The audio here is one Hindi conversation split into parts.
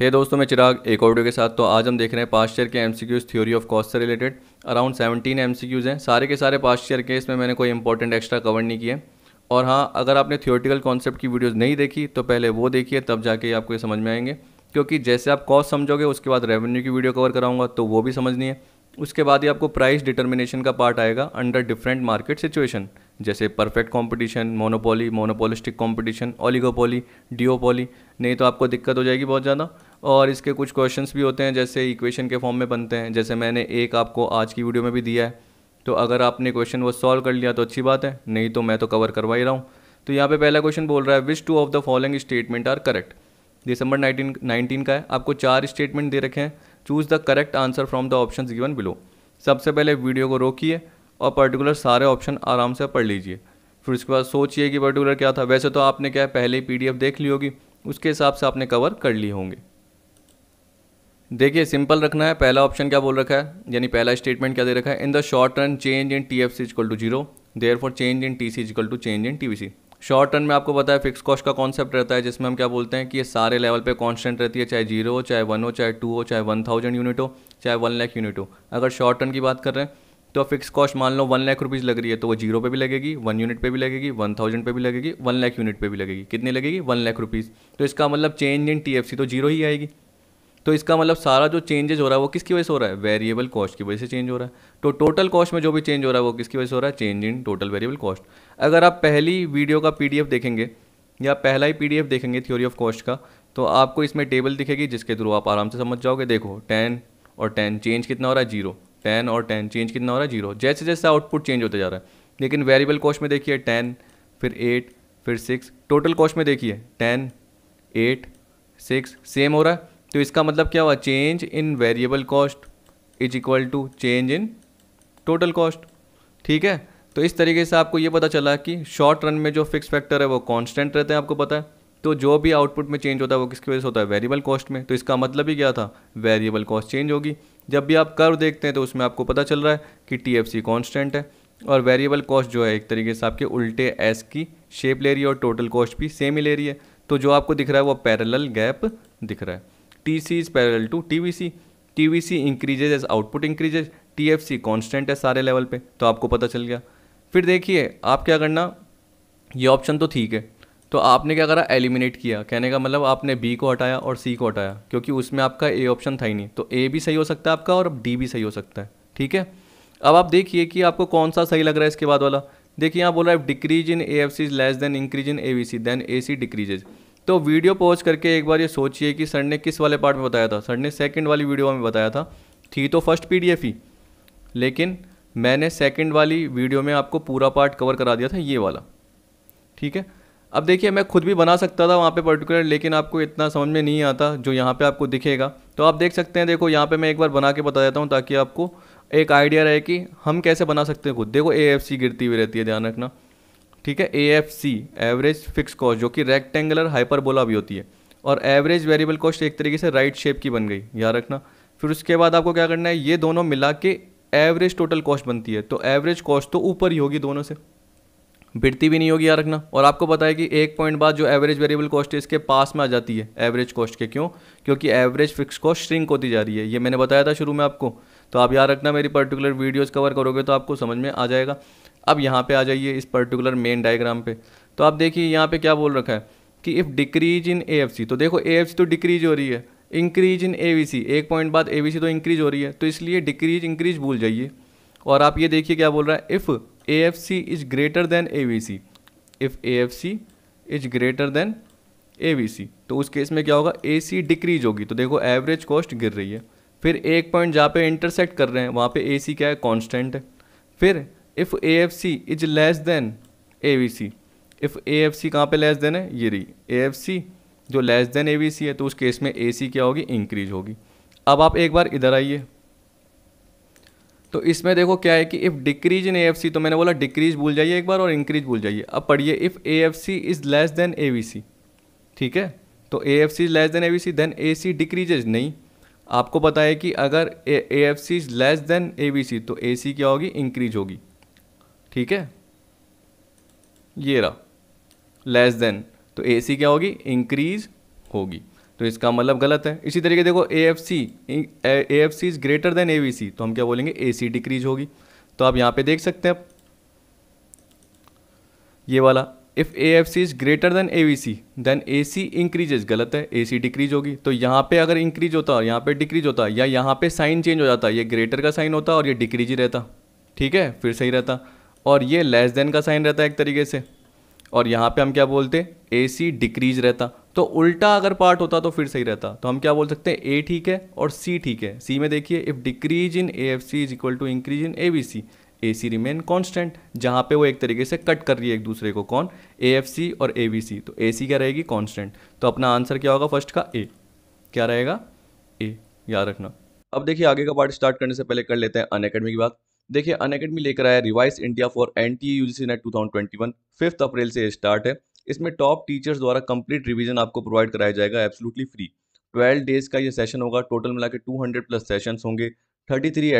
हे hey दोस्तों मैं चिराग एक ऑडियो के साथ तो आज हम देख रहे हैं ईयर के एमसीक्यूज थ्योरी ऑफ कॉस्ट से रिलेटेड अराउंड सी एमसीक्यूज हैं सारे के सारे ईयर के इसमें मैंने कोई इंपॉर्टेंट एक्स्ट्रा कवर नहीं किए और हाँ अगर आपने थियोरटिकल कॉन्सेप्ट की वीडियोज़ नहीं देखी तो पहले वो देखिए तब जाके आपको ये समझ में आएंगे क्योंकि जैसे आप कॉस्ट समझोगे उसके बाद रेवेन्यू की वीडियो कवर कराऊंगा तो वो भी समझनी है उसके बाद ही आपको प्राइस डिटर्मिनेशन का पार्ट आएगा अंडर डिफरेंट मार्केट सिचुएशन जैसे perfect competition monopoly monopolistic competition oligopoly duopoly नहीं तो आपको दिक्कत हो जाएगी बहुत ज़्यादा और इसके कुछ क्वेश्चंस भी होते हैं जैसे इक्वेशन के फॉर्म में बनते हैं जैसे मैंने एक आपको आज की वीडियो में भी दिया है तो अगर आपने क्वेश्चन वो सॉल्व कर लिया तो अच्छी बात है नहीं तो मैं तो कवर करवा ही रहा हूँ तो यहाँ पे पहला क्वेश्चन बोल रहा है which two of the following statement are correct December nineteen nineteen का है आपको चार स्टेटमेंट दे रखे हैं choose the correct answer from the option given below सबसे पहले वीडियो को रोकिए और पर्टिकुलर सारे ऑप्शन आराम से पढ़ लीजिए फिर उसके बाद सोचिए कि पर्टिकुलर क्या था वैसे तो आपने क्या है पहले ही पीडीएफ देख ली होगी उसके हिसाब से आपने कवर कर लिए होंगे देखिए सिंपल रखना है पहला ऑप्शन क्या बोल रखा है यानी पहला स्टेटमेंट क्या दे रखा है in the short run change in T F C is equal to zero therefore change in T C is equal to change in T V C short run में आपको पता है फिक्स कॉस्ट का कॉन्सेप्ट रहता है जिसमें हम क्या बोलते हैं कि ये सारे लेवल पे कॉन्स्टेंट रहती है चाहे जीरो हो चाहे वन हो चाहे टू हो चाहे वन थाउजेंड यूनिट हो चाहे वन लाख यूनिट हो अगर शॉर्ट टर्न की बात कर रहे हैं तो फिक्स कॉस्ट मान लो वन लाख रुपीज़ लग रही है तो वो जीरो पे भी लगेगी वन यूनिट पे भी लगेगी वन थाउजेंड पे भी लगेगी वन लाख यूनिट पे भी लगेगी कितनी लगेगी वन लाख रुपीज़ तो इसका मतलब चेंज इन टी तो जीरो ही आएगी तो इसका मतलब सारा जो चेंजेस हो रहा है वो किसकी वजह से हो रहा है वेरिएबल कॉस्ट की वजह से चेंज हो रहा है तो टोटल कॉस्ट में जो भी चेंज हो रहा है वो किसकी वजह से हो रहा है change in total variable cost अगर आप पहली वीडियो का पी देखेंगे या पहला ही पी देखेंगे थ्योरी ऑफ कॉस्ट का तो आपको इसमें टेबल दिखेगी जिसके थ्रू आप आराम से समझ जाओगे देखो टेन और टेन चेंज कितना हो रहा है जीरो टेन और टेन चेंज कितना हो रहा है जीरो जैसे जैसे आउटपुट चेंज होता जा रहा है लेकिन वेरिएबल कॉस्ट में देखिए टेन फिर एट फिर सिक्स टोटल कॉस्ट में देखिए टेन एट सिक्स सेम हो रहा है तो इसका मतलब क्या हुआ change in variable cost is equal to change in total cost ठीक है तो इस तरीके से आपको ये पता चला कि शॉर्ट रन में जो फिक्स फैक्टर है वो कांस्टेंट रहते हैं आपको पता है तो जो भी आउटपुट में चेंज होता है वो किसकी वजह से होता है वेरिएबल कॉस्ट में तो इसका मतलब ही क्या था वेरिएबल कॉस्ट चेंज होगी जब भी आप कर्व देखते हैं तो उसमें आपको पता चल रहा है कि टी एफ सी कॉन्स्टेंट है और वेरिएबल कॉस्ट जो है एक तरीके से आपके उल्टे एस की शेप ले रही है और टोटल कॉस्ट भी सेम ही ले रही है तो जो आपको दिख रहा है वो पैरेलल गैप दिख रहा है T C is parallel to T V C T V C increases as output increases T F C constant है सारे लेवल पे तो आपको पता चल गया फिर देखिए आप क्या करना ये ऑप्शन तो ठीक है तो आपने क्या करा एलिमिनेट किया कहने का मतलब आपने बी को हटाया और सी को हटाया क्योंकि उसमें आपका ए ऑप्शन था ही नहीं तो ए भी सही हो सकता है आपका और डी भी सही हो सकता है ठीक है अब आप देखिए कि आपको कौन सा सही लग रहा है इसके बाद वाला देखिए यहाँ बोल रहा है decrease in A F C less than increase in A V C then A C decreases तो वीडियो पॉज करके एक बार ये सोचिए कि सर ने किस वाले पार्ट में बताया था सर ने सेकेंड वाली वीडियो में बताया था थी तो फर्स्ट एफ ही लेकिन मैंने सेकेंड वाली वीडियो में आपको पूरा पार्ट कवर करा दिया था ये वाला ठीक है अब देखिए मैं खुद भी बना सकता था वहाँ पे पर्टिकुलर लेकिन आपको इतना समझ में नहीं आता जो यहाँ पे आपको दिखेगा तो आप देख सकते हैं देखो यहाँ पे मैं एक बार बना के बता देता हूँ ताकि आपको एक आइडिया रहे कि हम कैसे बना सकते हैं खुद देखो ए गिरती हुई रहती है ध्यान रखना ठीक है ए एवरेज फिक्स कॉस्ट जो कि रेक्टेंगुलर हाइपरबोला भी होती है और एवरेज वेरिएबल कॉस्ट एक तरीके से राइट शेप की बन गई याद रखना फिर उसके बाद आपको क्या करना है ये दोनों मिला के एवरेज टोटल कॉस्ट बनती है तो एवरेज कॉस्ट तो ऊपर ही होगी दोनों से बिड़ती भी नहीं होगी याद रखना और आपको पता है कि एक पॉइंट बाद जो एवरेज वेरिएबल कॉस्ट है इसके पास में आ जाती है एवरेज कॉस्ट के क्यों क्योंकि एवरेज फिक्स कॉस्ट श्रिंक होती जा रही है ये मैंने बताया था शुरू में आपको तो आप याद रखना मेरी पर्टिकुलर वीडियोज़ कवर करोगे तो आपको समझ में आ जाएगा अब यहाँ पर आ जाइए इस पर्टिकुलर मेन डायग्राम पर तो आप देखिए यहाँ पर क्या बोल रखा है कि इफ़ डिक्रीज इन ए तो देखो ए तो डिक्रीज हो रही है इंक्रीज इन ए एक पॉइंट बाद ए तो इंक्रीज हो रही है तो इसलिए डिक्रीज इंक्रीज भूल जाइए और आप ये देखिए क्या बोल रहा है if A F C is greater than A V C if A F C is greater than A V C तो उस केस में क्या होगा ए सी डिक्रीज होगी तो देखो एवरेज कॉस्ट गिर रही है फिर एक पॉइंट जहाँ पे इंटरसेक्ट कर रहे हैं वहाँ पे ए सी क्या है कॉन्स्टेंट है फिर if A F C is less than A V C if A F C कहाँ पर लेस देन है ये रही ए एफ सी जो less than A V C है तो उस केस में ए सी क्या होगी इंक्रीज होगी अब आप एक बार इधर आइए तो इसमें देखो क्या है कि इफ़ डिक्रीज इन ए तो मैंने बोला डिक्रीज भूल जाइए एक बार और इंक्रीज भूल जाइए अब पढ़िए if A F C is less than A V C ठीक है तो A F C is less than A V C then A C decreases नहीं आपको पता है कि अगर A F C is less than A V C तो ए सी क्या होगी इंक्रीज होगी ठीक है ये रहा लेस देन तो ए सी क्या होगी इंक्रीज होगी तो इसका मतलब गलत है इसी तरीके देखो A F C A F C is greater than A V C तो हम क्या बोलेंगे ए सी डिक्रीज होगी तो आप यहाँ पे देख सकते हैं ये वाला if A F C is greater than A V C then A C increases गलत है ए सी डिक्रीज होगी तो यहाँ पे अगर इंक्रीज होता यहाँ पे डिक्रीज होता या यहाँ पे साइन चेंज हो जाता ये ग्रेटर का साइन होता और ये डिक्रीज ही रहता ठीक है फिर सही रहता और ये लेस देन का साइन रहता है एक तरीके से और यहाँ पे हम क्या बोलते ए सी डिक्रीज रहता तो उल्टा अगर पार्ट होता तो फिर सही रहता तो हम क्या बोल सकते हैं ए ठीक है और सी ठीक है सी में देखिए if decrease in A F C is equal to increase in A B C A C remain constant जहाँ पे वो एक तरीके से कट कर रही है एक दूसरे को कौन ए एफ सी और ए बी सी तो ए सी क्या रहेगी कॉन्स्टेंट तो अपना आंसर क्या होगा फर्स्ट का ए क्या रहेगा ए याद रखना अब देखिए आगे का पार्ट स्टार्ट करने से पहले कर लेते हैं अनएकेडमी की बात देखिए अन अकेडमी लेकर आया Revise India for N T U G NET two thousand twenty one fifth April से स्टार्ट है इसमें टॉप टीचर्स द्वारा कंप्लीट रिवीजन आपको प्रोवाइड कराया जाएगा एब्सोल्युटली फ्री ट्वेल्व डेज का ये सेशन होगा टोटल मिला के टू हंड्रेड प्लस सेशंस होंगे थर्टी थ्री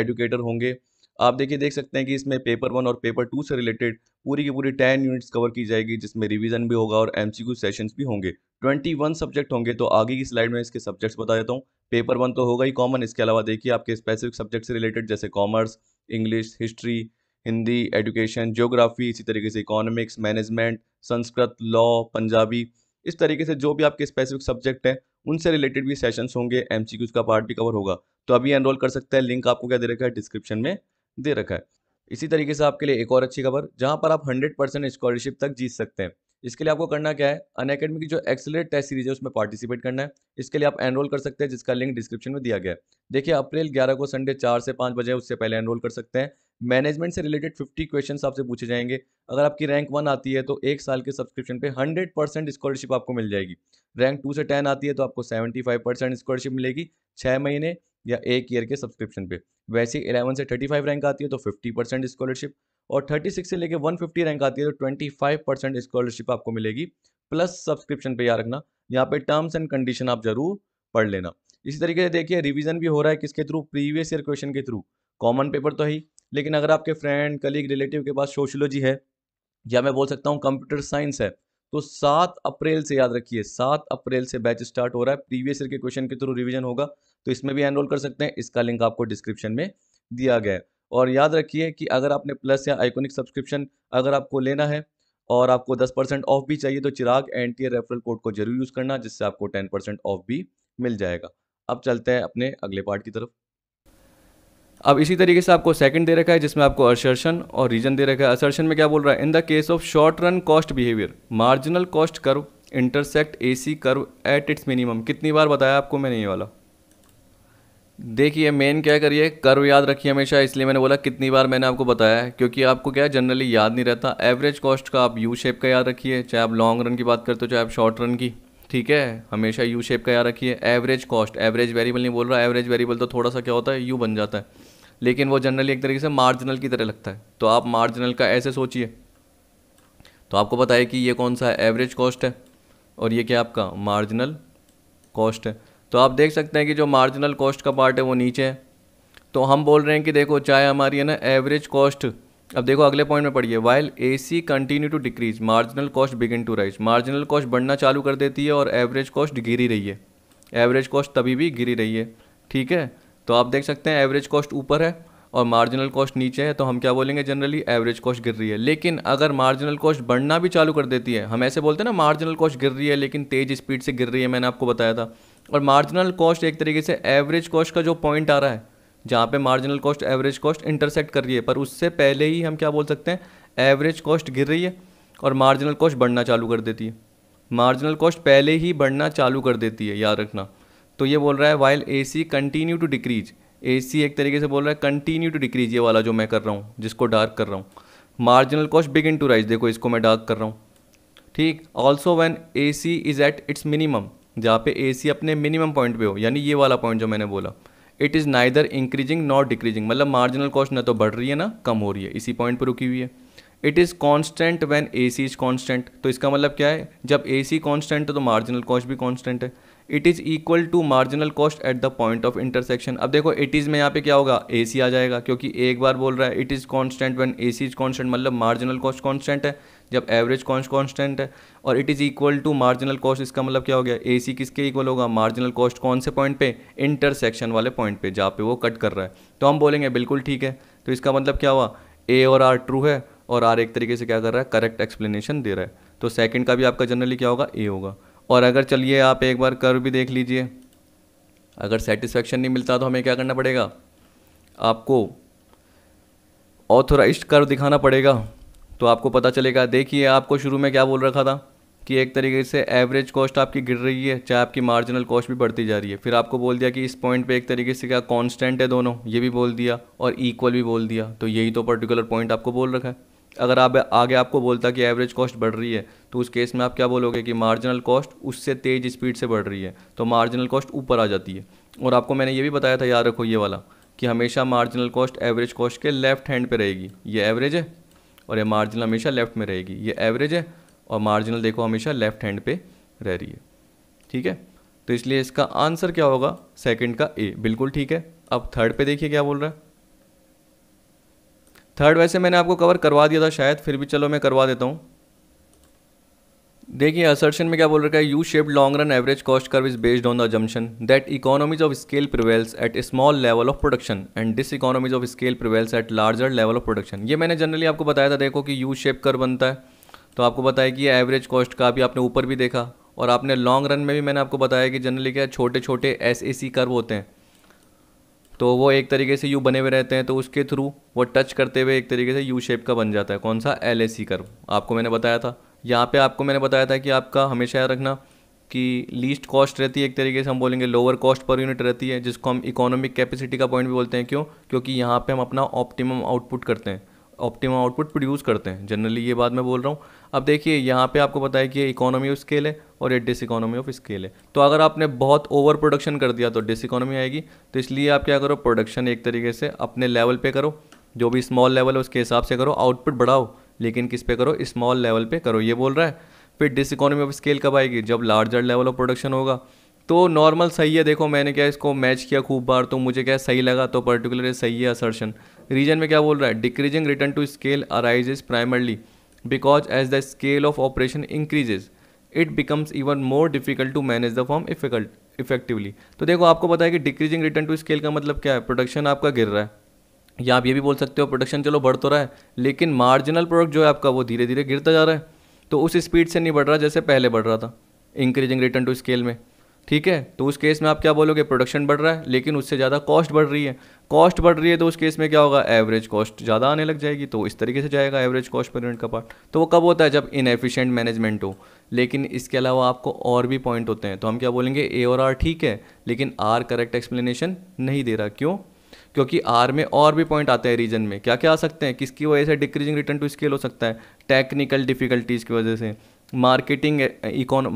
होंगे आप देखिए देख सकते हैं कि इसमें पेपर वन और पेपर टू से रिलेटेड पूरी की पूरी टेन यूनिट्स कवर की जाएगी जिसमें रिवीजन भी होगा और एमसीक्यू सेशंस भी होंगे ट्वेंटी वन सब्जेक्ट होंगे तो आगे की स्लाइड में इसके सब्जेक्ट्स बता देता हूँ पेपर वन तो होगा ही कॉमन इसके अलावा देखिए आपके स्पेसिफिक सब्जेक्ट से रिलेटेड जैसे commerce English history Hindi education geography इसी तरीके से economics management Sanskrit law Punjabi इस तरीके से जो भी आपके स्पेसिफिक सब्जेक्ट हैं उनसे रिलेटेड भी सेशंस होंगे एमसीक्यूज का पार्ट भी कवर होगा तो अभी एनरोल कर सकते हैं लिंक आपको क्या दे रखा है डिस्क्रिप्शन में दे रखा है इसी तरीके से आपके लिए एक और अच्छी खबर जहाँ पर आप हंड्रेड परसेंट स्कॉलरशिप तक जीत सकते हैं इसके लिए आपको करना क्या है अन अकेडमी की जो एक्सेलेट टेस्ट सीरीज है उसमें पार्टिसिपेट करना है इसके लिए आप एनरोल कर सकते हैं जिसका लिंक डिस्क्रिप्शन में दिया गया है देखिए अप्रैल ग्यारह को संडे चार से पाँच बजे उससे पहले एनरोल कर सकते हैं मैनेजमेंट से रिलेटेड फिफ्टी क्वेश्चन आपसे पूछे जाएंगे अगर आपकी रैंक वन आती है तो एक साल के सब्सक्रिप्शन पे हंड्रेड परसेंट स्कॉलरशिप आपको मिल जाएगी रैंक टू से टेन आती है तो आपको सेवेंटी फाइव परसेंट स्कॉलरशिप मिलेगी छः महीने या एक ईयर के सब्सक्रिप्शन पे वैसे इलेवन से थर्टी फाइव रैंक आती है तो फिफ्टी परसेंट स्कॉलरशिप और थर्टी सिक्स से लेकर वन फिफ्टी रैंक आती है तो ट्वेंटी फाइव परसेंट स्कॉलरशिप आपको मिलेगी प्लस सब्सक्रिप्शन पे याद रखना यहाँ पे टर्म्स एंड कंडीशन आप जरूर पढ़ लेना इसी तरीके से देखिए रिविजन भी हो रहा है किसके थ्रू प्रीवियस ईयर क्वेश्चन के थ्रू कॉमन पेपर तो ही लेकिन अगर आपके फ्रेंड कलीग रिलेटिव के पास सोशोलॉजी है या मैं बोल सकता हूँ कंप्यूटर साइंस है तो सात अप्रैल से याद रखिए सात अप्रैल से बैच स्टार्ट हो रहा है प्रीवियस ईयर के क्वेश्चन के थ्रू रिवीजन होगा तो इसमें भी एनरोल कर सकते हैं इसका लिंक आपको डिस्क्रिप्शन में दिया गया है और याद रखिए कि अगर आपने प्लस या आइकोनिक सब्सक्रिप्शन अगर आपको लेना है और आपको 10 परसेंट ऑफ भी चाहिए तो चिराग एन रेफरल कोड को जरूर यूज़ करना जिससे आपको 10 परसेंट ऑफ भी मिल जाएगा अब चलते हैं अपने अगले पार्ट की तरफ अब इसी तरीके से आपको सेकंड दे रखा है जिसमें आपको असर्शन और रीजन दे रखा है असर्शन में क्या बोल रहा है in the case of short run cost behaviour marginal cost curve intersect A curve at its minimum कितनी बार बताया आपको मैंने ये वाला देखिए मेन क्या करिए कर्व याद रखिए हमेशा इसलिए मैंने बोला कितनी बार मैंने आपको बताया है क्योंकि आपको क्या है जनरली याद नहीं रहता एवरेज कॉस्ट का आप यू शेप का याद रखिए चाहे आप लॉन्ग रन की बात करते हो चाहे आप शॉर्ट रन की ठीक है हमेशा यू शेप का याद रखिए एवरेज कॉस्ट एवरेज वेरिएबल नहीं बोल रहा एवरेज वेरिएबल तो थोड़ा सा क्या होता है यू बन जाता है लेकिन वो जनरली एक तरीके से मार्जिनल की तरह लगता है तो आप मार्जिनल का ऐसे सोचिए तो आपको बताइए कि ये कौन सा एवरेज कॉस्ट है और ये क्या आपका मार्जिनल कॉस्ट है तो आप देख सकते हैं कि जो मार्जिनल कॉस्ट का पार्ट है वो नीचे है तो हम बोल रहे हैं कि देखो चाहे हमारी है ना एवरेज कॉस्ट अब देखो अगले पॉइंट में पढ़िए while A C continue to decrease marginal cost begin to rise marginal cost बढ़ना चालू कर देती है और एवरेज कॉस्ट गिरी रही है एवरेज कॉस्ट तभी भी गिरी रही है ठीक है तो आप देख सकते हैं एवरेज कॉस्ट ऊपर है और मार्जिनल कॉस्ट नीचे है तो हम क्या बोलेंगे जनरली एवरेज कॉस्ट गिर रही है लेकिन अगर मार्जिनल कॉस्ट बढ़ना भी चालू कर देती है हम ऐसे बोलते हैं ना मार्जिनल कॉस्ट गिर रही है लेकिन तेज़ स्पीड से गिर रही है मैंने आपको बताया था और मार्जिनल कॉस्ट एक तरीके से एवरेज कॉस्ट का जो पॉइंट आ रहा है जहाँ पे marginal cost average cost intersect कर रही है पर उससे पहले ही हम क्या बोल सकते हैं एवरेज कॉस्ट गिर रही है और मार्जिनल कॉस्ट बढ़ना चालू कर देती है मार्जिनल कॉस्ट पहले ही बढ़ना चालू कर देती है याद रखना तो ये बोल रहा है while A C continue to decrease A C एक तरीके से बोल रहा है कंटिन्यू टू डिक्रीज ये वाला जो मैं कर रहा हूँ जिसको डार्क कर रहा हूँ marginal cost begin to rise देखो इसको मैं डार्क कर रहा हूँ ठीक also when A C is at its minimum जहाँ पे ए सी अपने मिनिमम पॉइंट पे हो यानी ये वाला पॉइंट जो मैंने बोला it is neither increasing not decreasing मतलब मार्जिनल कॉस्ट ना तो बढ़ रही है ना कम हो रही है इसी पॉइंट पर रुकी हुई है it is constant when A C is constant तो इसका मतलब क्या है जब ए सी कॉन्स्टेंट है तो मार्जिनल कॉस्ट भी कॉन्स्टेंट है it is equal to marginal cost at the point of intersection अब देखो इट इज़ में यहाँ पे क्या होगा ए सी आ जाएगा क्योंकि एक बार बोल रहा है it is constant when A C is constant मतलब मार्जिनल कॉस्ट कॉन्स्टेंट है जब एवरेज कॉस्ट कॉन्स्टेंट है और it is equal to marginal cost इसका मतलब क्या हो गया ए सी किसके इक्वल होगा मार्जिनल कॉस्ट कौन से पॉइंट पे इंटरसेक्शन वाले पॉइंट पे जहाँ पे वो कट कर रहा है तो हम बोलेंगे बिल्कुल ठीक है तो इसका मतलब क्या हुआ ए और आर ट्रू है और आर एक तरीके से क्या कर रहा है करेक्ट एक्सप्लेनेशन दे रहा है तो सेकेंड का भी आपका जनरली क्या होगा ए होगा और अगर चलिए आप एक बार कर भी देख लीजिए अगर सेटिस्फेक्शन नहीं मिलता तो हमें क्या करना पड़ेगा आपको ऑथोराइज कर दिखाना पड़ेगा तो आपको पता चलेगा देखिए आपको शुरू में क्या बोल रखा था कि एक तरीके से एवरेज कॉस्ट आपकी गिर रही है चाहे आपकी मार्जिनल कॉस्ट भी बढ़ती जा रही है फिर आपको बोल दिया कि इस पॉइंट पे एक तरीके से क्या कांस्टेंट है दोनों ये भी बोल दिया और इक्वल भी बोल दिया तो यही तो पर्टिकुलर पॉइंट आपको बोल रखा है अगर आप आगे आपको बोलता कि एवरेज कॉस्ट बढ़ रही है तो उस केस में आप क्या बोलोगे कि मार्जिनल कॉस्ट उससे तेज़ स्पीड से बढ़ रही है तो मार्जिनल कॉस्ट ऊपर आ जाती है और आपको मैंने ये भी बताया था याद रखो ये वाला कि हमेशा मार्जिनल कॉस्ट एवरेज कॉस्ट के लेफ्ट हैंड पे रहेगी ये एवरेज है और ये मार्जिनल हमेशा लेफ्ट में रहेगी ये एवरेज है और मार्जिनल देखो हमेशा लेफ्ट हैंड पे रह रही है ठीक है तो इसलिए इसका आंसर क्या होगा सेकंड का ए बिल्कुल ठीक है अब थर्ड पे देखिए क्या बोल रहा है थर्ड वैसे मैंने आपको कवर करवा दिया था शायद फिर भी चलो मैं करवा देता हूँ देखिए असर्शन में क्या बोल रखा है U shaped long run average cost curve is based on the assumption that economies of scale prevails at small level of production and dis economies of scale prevails at larger level of production ये मैंने जनरली आपको बताया था देखो कि यू शेप कर बनता है तो आपको बताया कि ये एवरेज कॉस्ट का भी आपने ऊपर भी देखा और आपने लॉन्ग रन में भी मैंने आपको बताया कि जनरली क्या छोटे छोटे एस ए सी कर्व होते हैं तो वो एक तरीके से यू बने हुए रहते हैं तो उसके थ्रू वो टच करते हुए एक तरीके से यू शेप का बन जाता है कौन सा एल ए सी कर्व आपको मैंने बताया था यहाँ पे आपको मैंने बताया था कि आपका हमेशा याद रखना कि लीस्ट कॉस्ट रहती है एक तरीके से हम बोलेंगे लोअर कॉस्ट पर यूनिट रहती है जिसको हम इकोनॉमिक कैपेसिटी का पॉइंट भी बोलते हैं क्यों क्योंकि यहाँ पे हम अपना ऑप्टिमम आउटपुट करते हैं ऑप्टिमम आउटपुट प्रोड्यूस करते हैं जनरली ये बात मैं बोल रहा हूँ अब देखिए यहाँ पे आपको बताया कि ये इकोनॉमी ऑफ स्केल है और ये डिस इकोनॉमी ऑफ स्केल है तो अगर आपने बहुत ओवर प्रोडक्शन कर दिया तो डिस इकोनॉमी आएगी तो इसलिए आप क्या करो प्रोडक्शन एक तरीके से अपने लेवल पे करो जो भी स्मॉल लेवल है उसके हिसाब से करो आउटपुट बढ़ाओ लेकिन किस पे करो स्मॉल लेवल पे करो ये बोल रहा है फिर डिस इकोनॉमी ऑफ स्केल कब आएगी जब लार्जर लेवल ऑफ प्रोडक्शन होगा तो नॉर्मल सही है देखो मैंने क्या इसको मैच किया खूब बार तो मुझे क्या सही लगा तो पर्टिकुलर सही है असर्शन रीजन में क्या बोल रहा है decreasing return to scale arises primarily because as the scale of operation increases it becomes even more difficult to manage the firm difficult effectively तो देखो आपको पता है कि डिक्रीजिंग रिटर्न टू स्केल का मतलब क्या है प्रोडक्शन आपका गिर रहा है या आप ये भी बोल सकते हो प्रोडक्शन चलो बढ़ तो रहा है लेकिन मार्जिनल प्रोडक्ट जो है आपका वो धीरे धीरे गिरता जा रहा है तो उस स्पीड से नहीं बढ़ रहा जैसे पहले बढ़ रहा था इंक्रीजिंग रिटर्न टू स्केल में ठीक है तो उस केस में आप क्या बोलोगे प्रोडक्शन बढ़ रहा है लेकिन उससे ज़्यादा कॉस्ट बढ़ रही है कॉस्ट बढ़ रही है तो उस केस में क्या होगा एवरेज कॉस्ट ज़्यादा आने लग जाएगी तो इस तरीके से जाएगा एवरेज कॉस्ट पर यूनिट का पार्ट तो वो कब होता है जब इनएफिशिएंट मैनेजमेंट हो लेकिन इसके अलावा आपको और भी पॉइंट होते हैं तो हम क्या बोलेंगे ए और आर ठीक है लेकिन आर करेक्ट एक्सप्लेनेशन नहीं दे रहा क्यों क्योंकि आर में और भी पॉइंट आते हैं रीजन में क्या क्या आ सकते हैं किसकी वजह से डिक्रीजिंग रिटर्न टू स्केल हो सकता है टेक्निकल डिफिकल्टीज़ की वजह से मार्केटिंग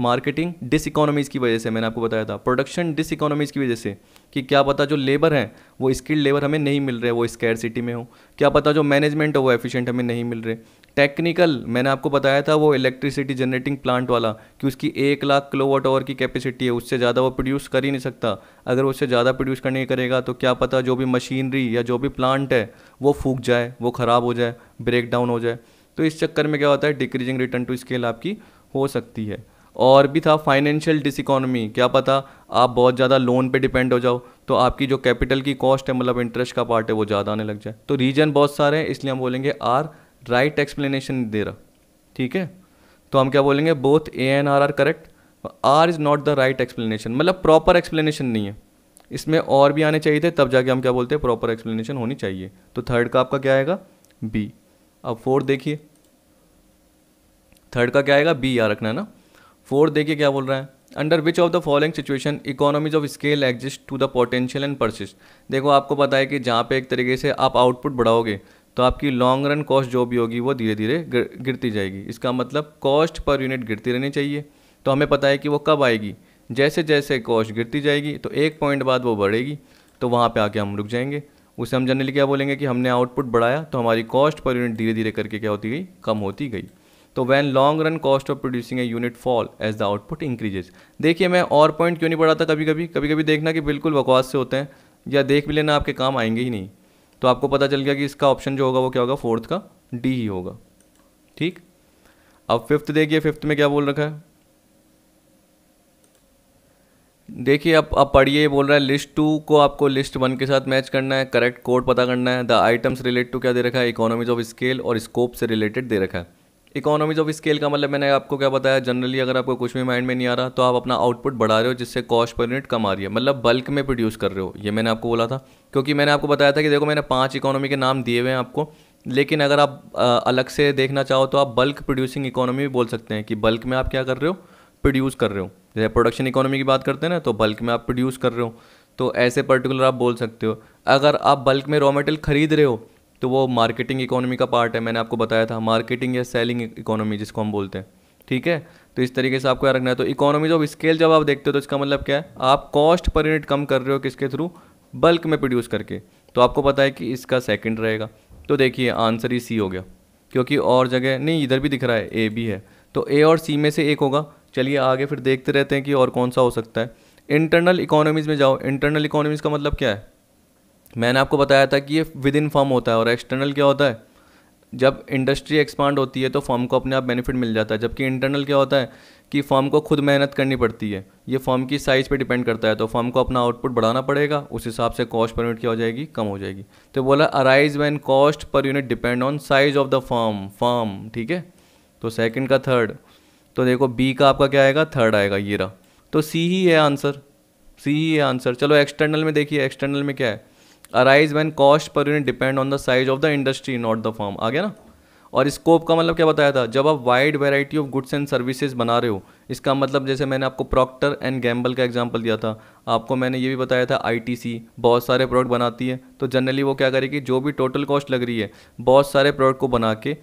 मार्केटिंग डिस इकोनॉमीज़ की वजह से मैंने आपको बताया था प्रोडक्शन डिस इकोनॉमीज़ की वजह से कि क्या पता जो लेबर हैं वो स्किल्ड लेबर हमें नहीं मिल रहे वो स्केयर सिटी में हो क्या पता जो मैनेजमेंट है वो एफिशिएंट हमें नहीं मिल रहे टेक्निकल मैंने आपको बताया था वो इलेक्ट्रिसिटी जनरेटिंग प्लांट वाला कि उसकी एक लाख किलोवाट आवर की कैपेसिटी है उससे ज़्यादा वो प्रोड्यूस कर ही नहीं सकता अगर उससे ज़्यादा प्रोड्यूस करने करेगा तो क्या पता जो भी मशीनरी या जो भी प्लांट है वो फूक जाए वो ख़राब हो जाए ब्रेक डाउन हो जाए तो इस चक्कर में क्या होता है डिक्रीजिंग रिटर्न टू स्केल आपकी हो सकती है और भी था फाइनेंशियल इकोनॉमी क्या पता आप बहुत ज़्यादा लोन पे डिपेंड हो जाओ तो आपकी जो कैपिटल की कॉस्ट है मतलब इंटरेस्ट का पार्ट है वो ज़्यादा आने लग जाए तो रीजन बहुत सारे हैं इसलिए हम बोलेंगे आर राइट एक्सप्लेनेशन दे रहा ठीक है तो हम क्या बोलेंगे both A and R are correct R is not the right explanation मतलब प्रॉपर एक्सप्लेनेशन नहीं है इसमें और भी आने चाहिए थे तब जाके हम क्या बोलते हैं प्रॉपर एक्सप्लेनेशन होनी चाहिए तो थर्ड का आपका क्या आएगा बी अब फोर्थ देखिए थर्ड का क्या आएगा बी यहाँ रखना है ना फोर्थ देखिए क्या बोल रहा है under which of the following situation economies of scale exist to the potential and persist देखो आपको पता है कि जहाँ पे एक तरीके से आप आउटपुट बढ़ाओगे तो आपकी लॉन्ग रन कॉस्ट जो भी होगी वो धीरे धीरे गिरती जाएगी इसका मतलब कॉस्ट पर यूनिट गिरती रहनी चाहिए तो हमें पता है कि वो कब आएगी जैसे जैसे कॉस्ट गिरती जाएगी तो एक पॉइंट बाद वो बढ़ेगी तो वहाँ पर आके हम रुक जाएंगे उसे हम जनरली क्या बोलेंगे कि हमने आउटपुट बढ़ाया तो हमारी कॉस्ट पर यूनिट धीरे धीरे करके क्या होती गई कम होती गई तो when long run cost of producing a unit fall as the output increases देखिए मैं और पॉइंट क्यों नहीं पढ़ाता कभी कभी कभी कभी देखना कि बिल्कुल बकवास से होते हैं या देख भी लेना आपके काम आएंगे ही नहीं तो आपको पता चल गया कि इसका ऑप्शन जो होगा वो क्या होगा फोर्थ का डी ही होगा ठीक अब फिफ्थ देखिए फिफ्थ में क्या बोल रखा है देखिए अब अब पढ़िए बोल रहा है लिस्ट टू को आपको लिस्ट वन के साथ मैच करना है करेक्ट कोड पता करना है द आइटम्स रिलेट टू क्या दे रखा है इकोनॉमीज ऑफ स्केल और स्कोप से रिलेटेड दे रखा है इकोनॉमीज ऑफ स्केल का मतलब मैंने आपको क्या बताया जनरली अगर आपको कुछ भी माइंड में नहीं आ रहा तो आप अपना आउटपुट बढ़ा रहे हो जिससे कॉस्ट पर यूनिट कम आ रही है मतलब बल्क में प्रोड्यूस कर रहे हो ये मैंने आपको बोला था क्योंकि मैंने आपको बताया था कि देखो मैंने पाँच इकोनॉमी के नाम दिए हुए हैं आपको लेकिन अगर आप अलग से देखना चाहो तो आप बल्क प्रोड्यूसिंग इकोनॉमी भी बोल सकते हैं कि बल्क में आप क्या कर रहे हो प्रोड्यूस कर रहे हो जैसे प्रोडक्शन इकोनॉमी की बात करते हैं ना तो बल्क में आप प्रोड्यूस कर रहे हो तो ऐसे पर्टिकुलर आप बोल सकते हो अगर आप बल्क में रॉ मटेरियल खरीद रहे हो तो वो मार्केटिंग इकोनॉमी का पार्ट है मैंने आपको बताया था मार्केटिंग या सेलिंग इकोनॉमी जिसको हम बोलते हैं ठीक है तो इस तरीके से आपको याद रखना है तो इकोनॉमीज ऑफ स्केल जब आप देखते हो तो इसका मतलब क्या है आप कॉस्ट पर यूनिट कम कर रहे हो किसके थ्रू बल्क में प्रोड्यूस करके तो आपको पता है कि इसका सेकंड रहेगा तो देखिए आंसर ही सी हो गया क्योंकि और जगह नहीं इधर भी दिख रहा है ए भी है तो ए और सी में से एक होगा चलिए आगे फिर देखते रहते हैं कि और कौन सा हो सकता है इंटरनल इकोनॉमीज़ में जाओ इंटरनल इकोनॉमीज़ का मतलब क्या है मैंने आपको बताया था कि ये विद इन फॉर्म होता है और एक्सटर्नल क्या होता है जब इंडस्ट्री एक्सपांड होती है तो फॉर्म को अपने आप बेनिफिट मिल जाता है जबकि इंटरनल क्या होता है कि फॉर्म को खुद मेहनत करनी पड़ती है ये फॉर्म की साइज़ पे डिपेंड करता है तो फॉर्म को अपना आउटपुट बढ़ाना पड़ेगा उस हिसाब से कॉस्ट पर यूनिट क्या हो जाएगी कम हो जाएगी तो बोला arise when cost per unit depend on size of the firm firm ठीक है तो सेकेंड का थर्ड तो देखो बी का आपका क्या आएगा थर्ड आएगा ये रहा तो सी ही है आंसर सी ही है आंसर चलो एक्सटर्नल में देखिए एक्सटर्नल में क्या है arise when cost per unit depend on the size of the industry not the firm आ गया ना और स्कोप का मतलब क्या बताया था जब आप wide variety of goods and services बना रहे हो इसका मतलब जैसे मैंने आपको प्रॉक्टर एंड गैम्बल का एग्जाम्पल दिया था आपको मैंने ये भी बताया था आईटीसी बहुत सारे प्रोडक्ट बनाती है तो जनरली वो क्या करेगी जो भी टोटल कॉस्ट लग रही है बहुत सारे प्रोडक्ट को बना के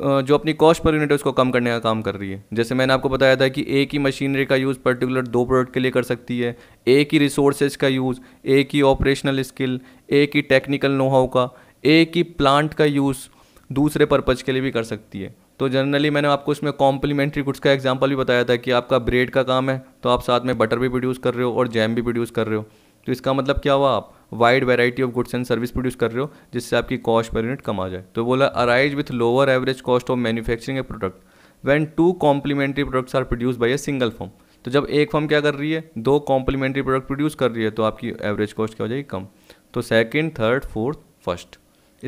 जो अपनी कॉस्ट पर यूनिट है उसको कम करने का काम कर रही है जैसे मैंने आपको बताया था कि एक ही मशीनरी का यूज़ पर्टिकुलर दो प्रोडक्ट के लिए कर सकती है एक ही रिसोर्सेज का यूज़ एक ही ऑपरेशनल स्किल एक ही टेक्निकल नो हाउ का एक ही प्लांट का यूज़ दूसरे पर्पज़ के लिए भी कर सकती है तो जनरली मैंने आपको इसमें कॉम्प्लीमेंट्री गुड्स का एग्जाम्पल भी बताया था कि आपका ब्रेड का काम है तो आप साथ में बटर भी प्रोड्यूस कर रहे हो और जैम भी प्रोड्यूस कर रहे हो तो इसका मतलब क्या हुआ आप wide variety of goods and service produce कर रहे हो जिससे आपकी कॉस्ट पर यूनिट कम आ जाए तो बोला arise with lower average cost of manufacturing a product when two complementary products are produce by a single firm तो जब एक फॉर्म क्या कर रही है दो कॉम्प्लीमेंट्री प्रोडक्ट प्रोड्यूस कर रही है तो आपकी एवरेज कॉस्ट क्या हो जाएगी कम तो सेकेंड थर्ड फोर्थ फर्स्ट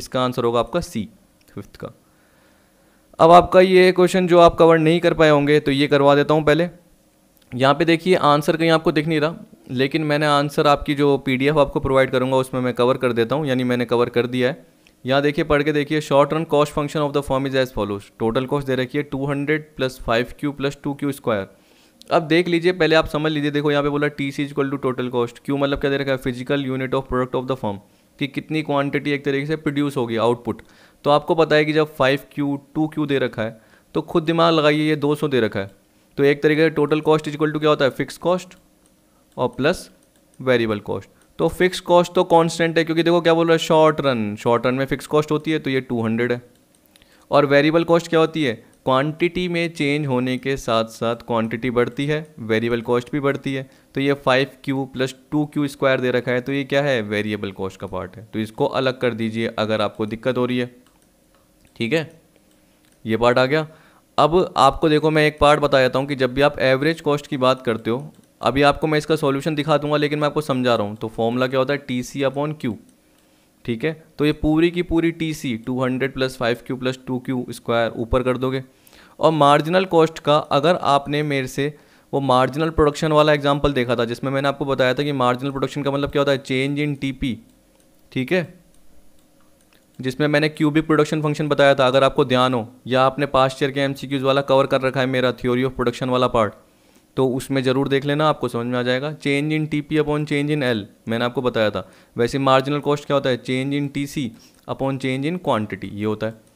इसका आंसर होगा आपका सी फिफ्थ का अब आपका ये क्वेश्चन जो आप कवर नहीं कर पाए होंगे तो ये करवा देता हूँ पहले यहाँ पे देखिए आंसर कहीं आपको दिख नहीं रहा लेकिन मैंने आंसर आपकी जो पीडीएफ आपको प्रोवाइड करूँगा उसमें मैं कवर कर देता हूँ यानी मैंने कवर कर दिया है यहाँ देखिए पढ़ के देखिए short run cost function of the firm is as follows total cost दे रखी है two hundred plus five Q plus two Q square अब देख लीजिए पहले आप समझ लीजिए देखो यहाँ पे बोला T C equal to total cost क्यों मतलब क्या दे रखा है physical unit of product of the firm कि कितनी क्वांटिटी एक तरीके से प्रोड्यूस होगी आउटपुट तो आपको पता है कि जब फाइव क्यू टू क्यू दे रखा है तो खुद दिमाग लगाइए ये दो सौ दे रखा है तो एक तरीके से टोटल कॉस्ट इक्वल टू क्या होता है फिक्स कॉस्ट और प्लस वेरिएबल कॉस्ट तो फिक्स कॉस्ट तो कांस्टेंट है क्योंकि देखो क्या बोल रहा है शॉर्ट रन शॉर्ट रन में फिक्स कॉस्ट होती है तो ये 200 है और वेरिएबल कॉस्ट क्या होती है क्वांटिटी में चेंज होने के साथ साथ क्वांटिटी बढ़ती है वेरिएबल कॉस्ट भी बढ़ती है तो ये five Q plus two Q square दे रखा है तो ये क्या है वेरिएबल कॉस्ट का पार्ट है तो इसको अलग कर दीजिए अगर आपको दिक्कत हो रही है ठीक है ये पार्ट आ गया अब आपको देखो मैं एक पार्ट बता देता हूँ कि जब भी आप एवरेज कॉस्ट की बात करते हो अभी आपको मैं इसका सॉल्यूशन दिखा दूंगा लेकिन मैं आपको समझा रहा हूँ तो फॉर्मूला क्या होता है टी सी अपॉन क्यू ठीक है तो ये पूरी की पूरी T C two hundred plus five Q plus two Q square ऊपर कर दोगे और मार्जिनल कॉस्ट का अगर आपने मेरे से वो मार्जिनल प्रोडक्शन वाला एग्जाम्पल देखा था जिसमें मैंने आपको बताया था कि मार्जिनल प्रोडक्शन का मतलब क्या होता है चेंज इन टीपी ठीक है जिसमें मैंने क्यूबिक प्रोडक्शन फंक्शन बताया था अगर आपको ध्यान हो या आपने पास्ट ईयर के एमसीक्यूज वाला कवर कर रखा है मेरा थ्योरी ऑफ प्रोडक्शन वाला पार्ट तो उसमें ज़रूर देख लेना आपको समझ में आ जाएगा change in T P upon change in L मैंने आपको बताया था वैसे मार्जिनल कॉस्ट क्या होता है change in T C upon change in quantity ये होता है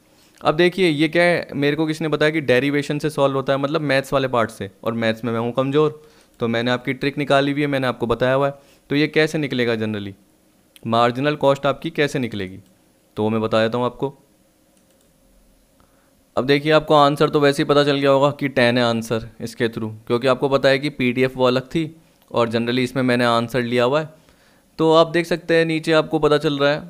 अब देखिए ये क्या है मेरे को किसी ने बताया कि डेरिवेशन से सॉल्व होता है मतलब मैथ्स वाले पार्ट से और मैथ्स में मैं हूँ कमज़ोर तो मैंने आपकी ट्रिक निकाली हुई है मैंने आपको बताया हुआ है तो ये कैसे निकलेगा जनरली मार्जिनल कॉस्ट आपकी कैसे निकलेगी तो वो मैं बता देता हूँ आपको अब देखिए आपको आंसर तो वैसे ही पता चल गया होगा कि टेन है आंसर इसके थ्रू क्योंकि आपको पता है कि एफ वो अलग थी और जनरली इसमें मैंने आंसर लिया हुआ है तो आप देख सकते हैं नीचे आपको पता चल रहा है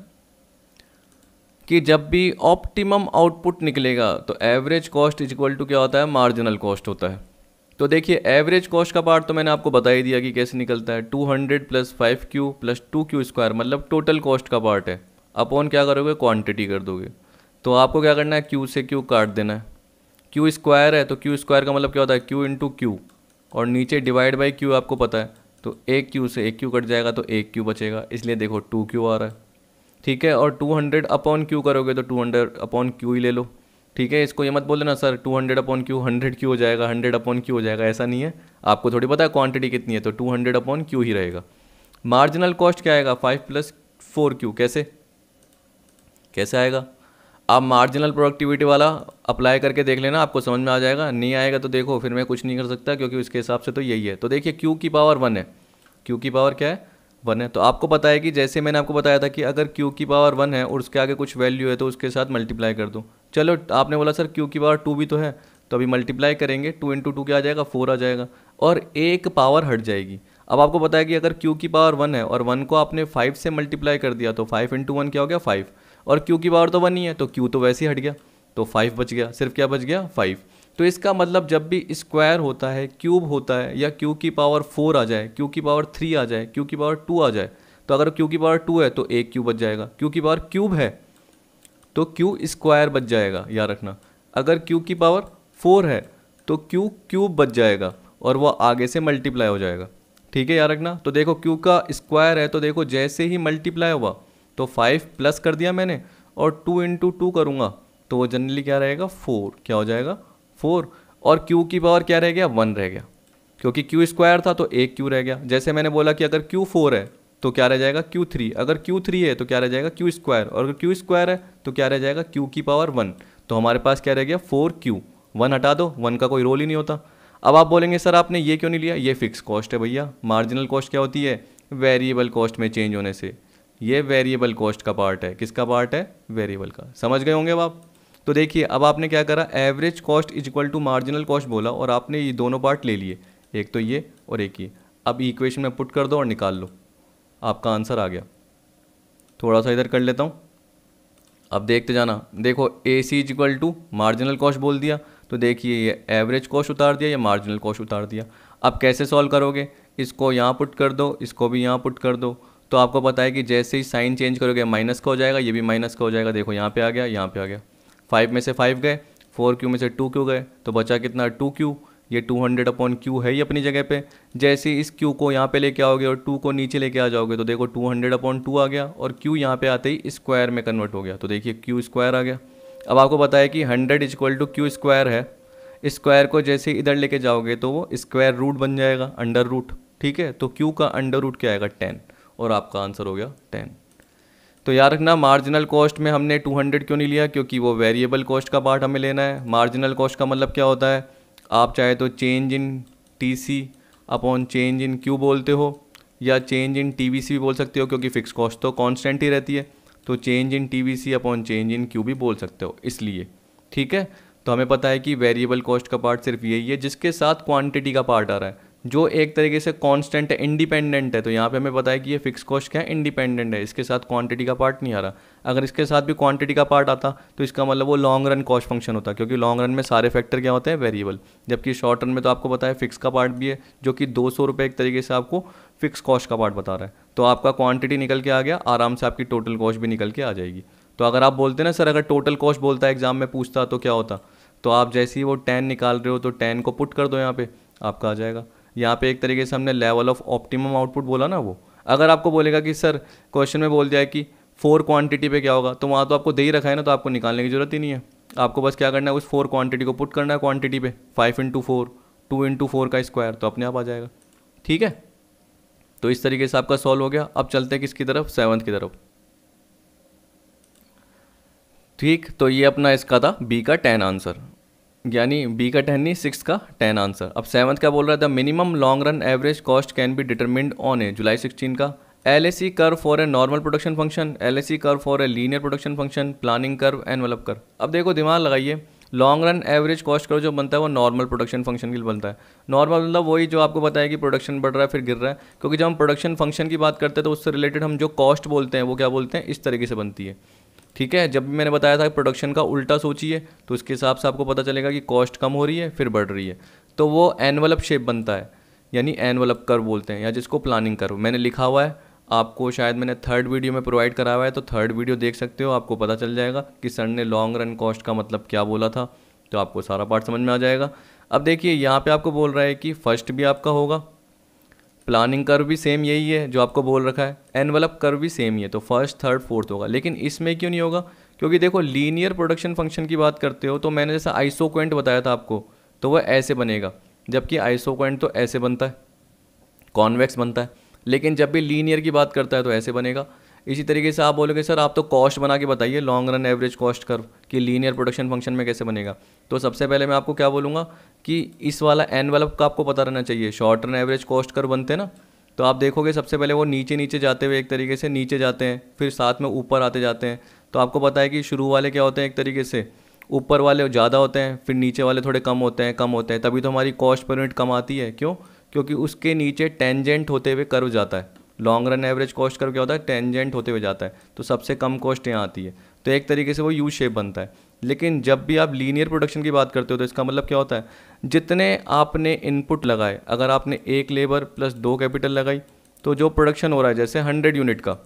कि जब भी ऑप्टिमम आउटपुट निकलेगा तो average cost is equal to क्या होता है मार्जिनल कॉस्ट होता है तो देखिए एवरेज कॉस्ट का पार्ट तो मैंने आपको बता ही दिया कि कैसे निकलता है 200 hundred plus five Q plus two Q square मतलब टोटल कॉस्ट का पार्ट है अपॉन क्या करोगे क्वांटिटी कर दोगे तो आपको क्या करना है क्यू से क्यू काट देना है क्यू स्क्वायर है तो क्यू स्क्वायर का मतलब क्या होता है क्यू इंटू क्यू और नीचे डिवाइड बाई क्यू आपको पता है तो एक क्यू से एक क्यू कट जाएगा तो एक क्यू बचेगा इसलिए देखो टू क्यू आ रहा है ठीक है और 200 अपॉन क्यू करोगे तो 200 अपॉन क्यू ही ले लो ठीक है इसको ये मत बोल देना sir 200 upon Q hundred Q हो जाएगा हंड्रेड अपॉन क्यू हो जाएगा ऐसा नहीं है आपको थोड़ी पता है क्वांटिटी कितनी है तो 200 अपॉन क्यू ही रहेगा मार्जिनल कॉस्ट क्या आएगा फाइव प्लस फोर क्यू कैसे कैसे आएगा आप मार्जिनल प्रोडक्टिविटी वाला अप्लाई करके देख लेना आपको समझ में आ जाएगा नहीं आएगा तो देखो फिर मैं कुछ नहीं कर सकता क्योंकि उसके हिसाब से तो यही है तो देखिए क्यू की पावर वन है क्यू की पावर क्या है वन है तो आपको पता है कि जैसे मैंने आपको बताया था कि अगर क्यू की पावर वन है और उसके आगे कुछ वैल्यू है तो उसके साथ मल्टीप्लाई कर दो चलो आपने बोला सर क्यू की पावर टू भी तो है तो अभी मल्टीप्लाई करेंगे टू इंटू टू क्या आ जाएगा फोर आ जाएगा और एक पावर हट जाएगी अब आपको पता है कि अगर क्यू की पावर वन है और वन को आपने फाइव से मल्टीप्लाई कर दिया तो फाइव इंटू वन क्या हो गया फाइव और क्यू की पावर तो वन ही है तो क्यू तो वैसे ही हट गया तो फाइव बच गया सिर्फ क्या बच गया फाइव तो इसका मतलब जब भी स्क्वायर होता है क्यूब होता है या क्यू की पावर फोर आ जाए क्यू की पावर थ्री आ जाए क्यू की पावर टू आ जाए तो अगर क्यू की पावर टू है तो एक क्यू बच जाएगा क्यू की पावर क्यूब है तो क्यू स्क्वायर बच जाएगा याद रखना अगर क्यू की पावर फोर है तो क्यू क्यूब बच जाएगा और वह आगे से मल्टीप्लाई हो जाएगा ठीक है याद रखना तो देखो क्यू का स्क्वायर है तो देखो जैसे ही मल्टीप्लाई हुआ तो फाइव प्लस कर दिया मैंने और टू इंटू टू करूँगा तो वो जनरली क्या रहेगा फोर क्या हो जाएगा फोर और क्यू की पावर क्या रह गया वन रह गया क्योंकि क्यू स्क्वायर था तो एक क्यू रह गया जैसे मैंने बोला कि अगर क्यू फोर है तो क्या रह जाएगा क्यू थ्री अगर क्यू थ्री है तो क्या रह जाएगा क्यू स्क्वायर और अगर क्यू स्क्वायर है तो क्या रह जाएगा क्यू की पावर वन तो हमारे पास क्या रह गया फोर क्यू वन हटा दो वन का कोई रोल ही नहीं होता अब आप बोलेंगे सर आपने ये क्यों नहीं लिया ये फिक्स कॉस्ट है भैया मार्जिनल कॉस्ट क्या होती है वेरिएबल कॉस्ट में चेंज होने से ये वेरिएबल कॉस्ट का पार्ट है किसका पार्ट है वेरिएबल का समझ गए होंगे अब आप तो देखिए अब आपने क्या करा average cost is equal to marginal cost बोला और आपने ये दोनों पार्ट ले लिए एक तो ये और एक ये अब इक्वेशन में पुट कर दो और निकाल लो आपका आंसर आ गया थोड़ा सा इधर कर लेता हूँ अब देखते जाना देखो A C is equal to marginal cost बोल दिया तो देखिए ये एवरेज कॉस्ट उतार दिया या मार्जिनल कॉस्ट उतार दिया अब कैसे सॉल्व करोगे इसको यहाँ पुट कर दो इसको भी यहाँ पुट कर दो तो आपको पता है कि जैसे ही साइन चेंज करोगे माइनस का हो जाएगा ये भी माइनस का हो जाएगा देखो यहाँ पे आ गया यहाँ पे आ गया फाइव में से फाइव गए फोर क्यू में से टू क्यू गए तो बचा कितना टू क्यू ये टू हंड्रेड अपॉन क्यू है ही अपनी जगह पे जैसे इस क्यू को यहाँ पे लेके आओगे और टू को नीचे लेके आ जाओगे तो देखो टू हंड्रेड अपॉन टू आ गया और क्यू यहाँ पे आते ही स्क्वायर में कन्वर्ट हो गया तो देखिए क्यू स्क्वायर आ गया अब आपको बताया कि hundred is equal to Q square है स्क्वायर को जैसे इधर लेके जाओगे तो वो स्क्वायर रूट बन जाएगा अंडर रूट ठीक है तो क्यू का अंडर रूट क्या आएगा टेन और आपका आंसर हो गया टेन तो याद रखना मार्जिनल कॉस्ट में हमने 200 क्यों नहीं लिया क्योंकि वो वेरिएबल कॉस्ट का पार्ट हमें लेना है मार्जिनल कॉस्ट का मतलब क्या होता है आप चाहे तो change in T C upon change in Q बोलते हो या change in T V C भी बोल सकते हो क्योंकि फ़िक्स कॉस्ट तो कॉन्स्टेंट ही रहती है तो change in T V C upon change in Q भी बोल सकते हो इसलिए ठीक है तो हमें पता है कि वेरिएबल कॉस्ट का पार्ट सिर्फ यही है जिसके साथ क्वांटिटी का पार्ट आ रहा है जो एक तरीके से कांस्टेंट है इंडिपेंडेंट है तो यहाँ पे हमें पता है कि ये फिक्स कॉस्ट क्या है इंडिपेंडेंट है इसके साथ क्वांटिटी का पार्ट नहीं आ रहा अगर इसके साथ भी क्वांटिटी का पार्ट आता तो इसका मतलब वो लॉन्ग रन कॉस्ट फंक्शन होता क्योंकि लॉन्ग रन में सारे फैक्टर क्या होते हैं वेरिएबल जबकि शॉर्ट रन में तो आपको पता है फिक्स का पार्ट भी है जो कि दो सौ रुपये एक तरीके से आपको फिक्स कॉस्ट का पार्ट बता रहा है तो आपका क्वांटिटी निकल के आ गया आराम से आपकी टोटल कॉस्ट भी निकल के आ जाएगी तो अगर आप बोलते ना सर अगर टोटल कॉस्ट बोलता है एग्जाम में पूछता तो क्या होता तो आप जैसे ही वो टेन निकाल रहे हो तो टेन को पुट कर दो यहाँ पे आपका आ जाएगा यहाँ पे एक तरीके से हमने लेवल ऑफ ऑप्टिमम आउटपुट बोला ना वो अगर आपको बोलेगा कि सर क्वेश्चन में बोल दिया है कि फोर क्वांटिटी पे क्या होगा तो वहाँ तो आपको दे ही रखा है ना तो आपको निकालने की ज़रूरत ही नहीं है आपको बस क्या करना है उस फोर क्वांटिटी को पुट करना है क्वांटिटी पे five into four two into four का स्क्वायर तो अपने आप आ जाएगा ठीक है तो इस तरीके से आपका सॉल्व हो गया अब चलते हैं किसकी तरफ सेवन्थ की तरफ ठीक तो ये अपना इसका था बी का टेन आंसर यानी बी का टेन नहीं सिक्स का टेन आंसर अब सेवन्थ क्या बोल रहा है the minimum long run average cost can be determined on a July sixteen का L A C curve for a normal production function L A C curve for a linear production function planning curve envelope कर अब देखो दिमाग लगाइए लॉन्ग रन एवरेज कॉस्ट कर जो बनता है वो नॉर्मल प्रोडक्शन फंक्शन के लिए बनता है नॉर्मल मतलब वही जो आपको बताया कि प्रोडक्शन बढ़ रहा है फिर गिर रहा है क्योंकि जब हम प्रोडक्शन फंक्शन की बात करते हैं तो उससे रिलेटेड हम जो कॉस्ट बोलते हैं वो क्या बोलते हैं इस तरीके से बनती है ठीक है जब भी मैंने बताया था प्रोडक्शन का उल्टा सोचिए तो उसके हिसाब से आपको पता चलेगा कि कॉस्ट कम हो रही है फिर बढ़ रही है तो वो एनवलप शेप बनता है यानी एनवलप कर बोलते हैं या जिसको प्लानिंग करो मैंने लिखा हुआ है आपको शायद मैंने थर्ड वीडियो में प्रोवाइड करा हुआ है तो थर्ड वीडियो देख सकते हो आपको पता चल जाएगा कि सर ने लॉन्ग रन कॉस्ट का मतलब क्या बोला था तो आपको सारा पार्ट समझ में आ जाएगा अब देखिए यहाँ पे आपको बोल रहा है कि फर्स्ट भी आपका होगा प्लानिंग कर भी सेम यही है जो आपको बोल रखा है एनवलप कर भी सेम ही है तो फर्स्ट थर्ड फोर्थ होगा लेकिन इसमें क्यों नहीं होगा क्योंकि देखो लीनियर प्रोडक्शन फंक्शन की बात करते हो तो मैंने जैसा आइसोक्वेंट बताया था आपको तो वह ऐसे बनेगा जबकि आइसोक्वेंट तो ऐसे बनता है कॉन्वेक्स बनता है लेकिन जब भी लीनियर की बात करता है तो ऐसे बनेगा इसी तरीके से आप बोलोगे सर आप तो कॉस्ट बना के बताइए लॉन्ग रन एवरेज कॉस्ट कर कि लीनियर प्रोडक्शन फंक्शन में कैसे बनेगा तो सबसे पहले मैं आपको क्या बोलूँगा कि इस वाला एन वाला का आपको पता रहना चाहिए शॉर्ट रन एवरेज कॉस्ट कर बनते ना तो आप देखोगे सबसे पहले वो नीचे नीचे जाते हुए एक तरीके से नीचे जाते हैं फिर साथ में ऊपर आते जाते हैं तो आपको पता है कि शुरू वाले क्या होते हैं एक तरीके से ऊपर वाले ज़्यादा होते हैं फिर नीचे वाले थोड़े कम होते हैं कम होते हैं तभी तो हमारी कॉस्ट पर यूनिट कम आती है क्यों क्योंकि उसके नीचे टेंजेंट होते हुए कर्व जाता है लॉन्ग रन एवरेज कॉस्ट कर क्या होता है टेंजेंट होते हुए जाता है तो सबसे कम कॉस्ट यहाँ आती है तो एक तरीके से वो यू शेप बनता है लेकिन जब भी आप लीनियर प्रोडक्शन की बात करते हो तो इसका मतलब क्या होता है जितने आपने इनपुट लगाए अगर आपने एक लेबर प्लस दो कैपिटल लगाई तो जो प्रोडक्शन हो रहा है जैसे हंड्रेड यूनिट का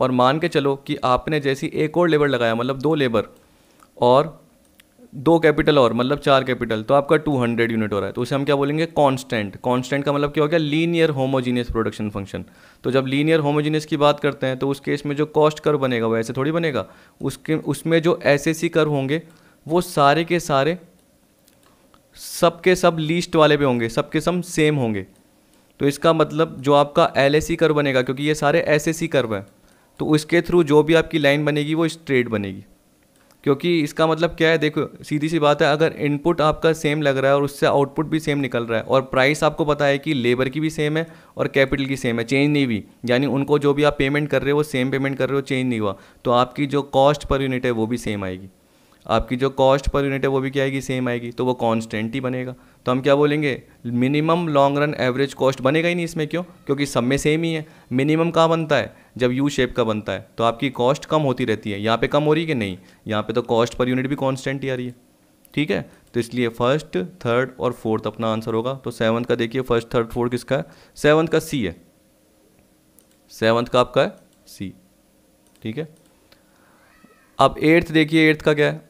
और मान के चलो कि आपने जैसी एक और लेबर लगाया मतलब दो लेबर और दो कैपिटल और मतलब चार कैपिटल तो आपका 200 यूनिट हो रहा है तो उसे हम क्या बोलेंगे कांस्टेंट कांस्टेंट का मतलब क्या हो गया लीनियर होमोजीनियस प्रोडक्शन फंक्शन तो जब लीनियर होमोजीनियस की बात करते हैं तो उस केस में जो कॉस्ट कर बनेगा वो ऐसे थोड़ी बनेगा उसके उसमें जो एस एस कर होंगे वो सारे के सारे सबके सब लीस्ट वाले पे होंगे सबके सब सेम होंगे तो इसका मतलब जो आपका एल एस कर बनेगा क्योंकि ये सारे एस एस कर्व हैं तो उसके थ्रू जो भी आपकी लाइन बनेगी वो स्ट्रेट बनेगी क्योंकि इसका मतलब क्या है देखो सीधी सी बात है अगर इनपुट आपका सेम लग रहा है और उससे आउटपुट भी सेम निकल रहा है और प्राइस आपको पता है कि लेबर की भी सेम है और कैपिटल की सेम है चेंज नहीं हुई यानी उनको जो भी आप पेमेंट कर रहे हो वो सेम पेमेंट कर रहे हो चेंज नहीं हुआ तो आपकी जो कॉस्ट पर यूनिट है वो भी सेम आएगी आपकी जो कॉस्ट पर यूनिट है वो भी क्या आएगी सेम आएगी तो वो कॉन्स्टेंट ही बनेगा तो हम क्या बोलेंगे minimum long run average cost बनेगा ही नहीं इसमें क्यों क्योंकि सब में सेम ही है मिनिमम कहाँ बनता है जब यू शेप का बनता है तो आपकी कॉस्ट कम होती रहती है यहाँ पे कम हो रही है कि नहीं यहाँ पे तो कॉस्ट पर यूनिट भी कॉन्स्टेंट ही आ रही है ठीक है तो इसलिए फर्स्ट थर्ड और फोर्थ अपना आंसर होगा तो सेवन्थ का देखिए फर्स्ट थर्ड फोर्थ किसका है सेवन्थ का सी है सेवन्थ का आपका है सी ठीक है अब एट्थ देखिए एट्थ का क्या है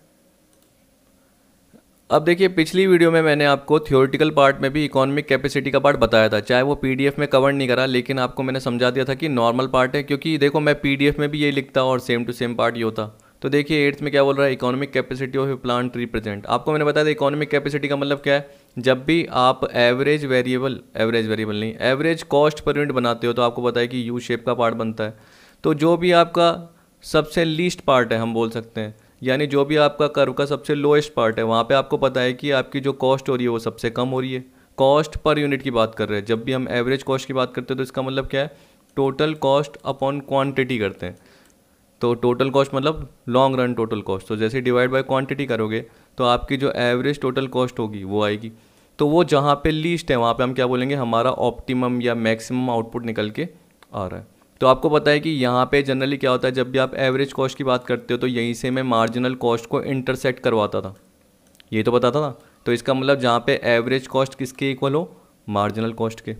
अब देखिए पिछली वीडियो में मैंने आपको थियोरटिकल पार्ट में भी इकोनॉमिक कैपेसिटी का पार्ट बताया था चाहे वो पीडीएफ में कवर नहीं करा लेकिन आपको मैंने समझा दिया था कि नॉर्मल पार्ट है क्योंकि देखो मैं पीडीएफ में भी ये लिखता और सेम टू सेम पार्ट ये होता तो देखिए एट्थ में क्या बोल रहा है economic capacity of a plant represent आपको मैंने बताया था इकोनॉमिक कैपेसिटी का मतलब क्या है जब भी आप एवरेज वेरिएबल एवरेज वेरिएबल नहीं एवरेज कॉस्ट पर यूनिट बनाते हो तो आपको पता है कि यू शेप का पार्ट बनता है तो जो भी आपका सबसे लीस्ट पार्ट है हम बोल सकते हैं यानी जो भी आपका कर्व का सबसे लोएस्ट पार्ट है वहाँ पे आपको पता है कि आपकी जो कॉस्ट हो रही है वो सबसे कम हो रही है कॉस्ट पर यूनिट की बात कर रहे हैं जब भी हम एवरेज कॉस्ट की बात करते हैं तो इसका मतलब क्या है टोटल कॉस्ट अपॉन क्वांटिटी करते हैं तो टोटल कॉस्ट मतलब लॉन्ग रन टोटल कॉस्ट तो जैसे डिवाइड बाय क्वांटिटी करोगे तो आपकी जो एवरेज टोटल कॉस्ट होगी वो आएगी तो वो जहाँ पे लीस्ट है वहाँ पे हम क्या बोलेंगे हमारा ऑप्टिमम या मैक्सिमम आउटपुट निकल के आ रहा है तो आपको पता है कि यहाँ पे जनरली क्या होता है जब भी आप एवरेज कॉस्ट की बात करते हो तो यहीं से मैं मार्जिनल कॉस्ट को इंटरसेक्ट करवाता था ये तो बताता था तो इसका मतलब जहाँ पे एवरेज कॉस्ट किसके इक्वल हो मार्जिनल कॉस्ट के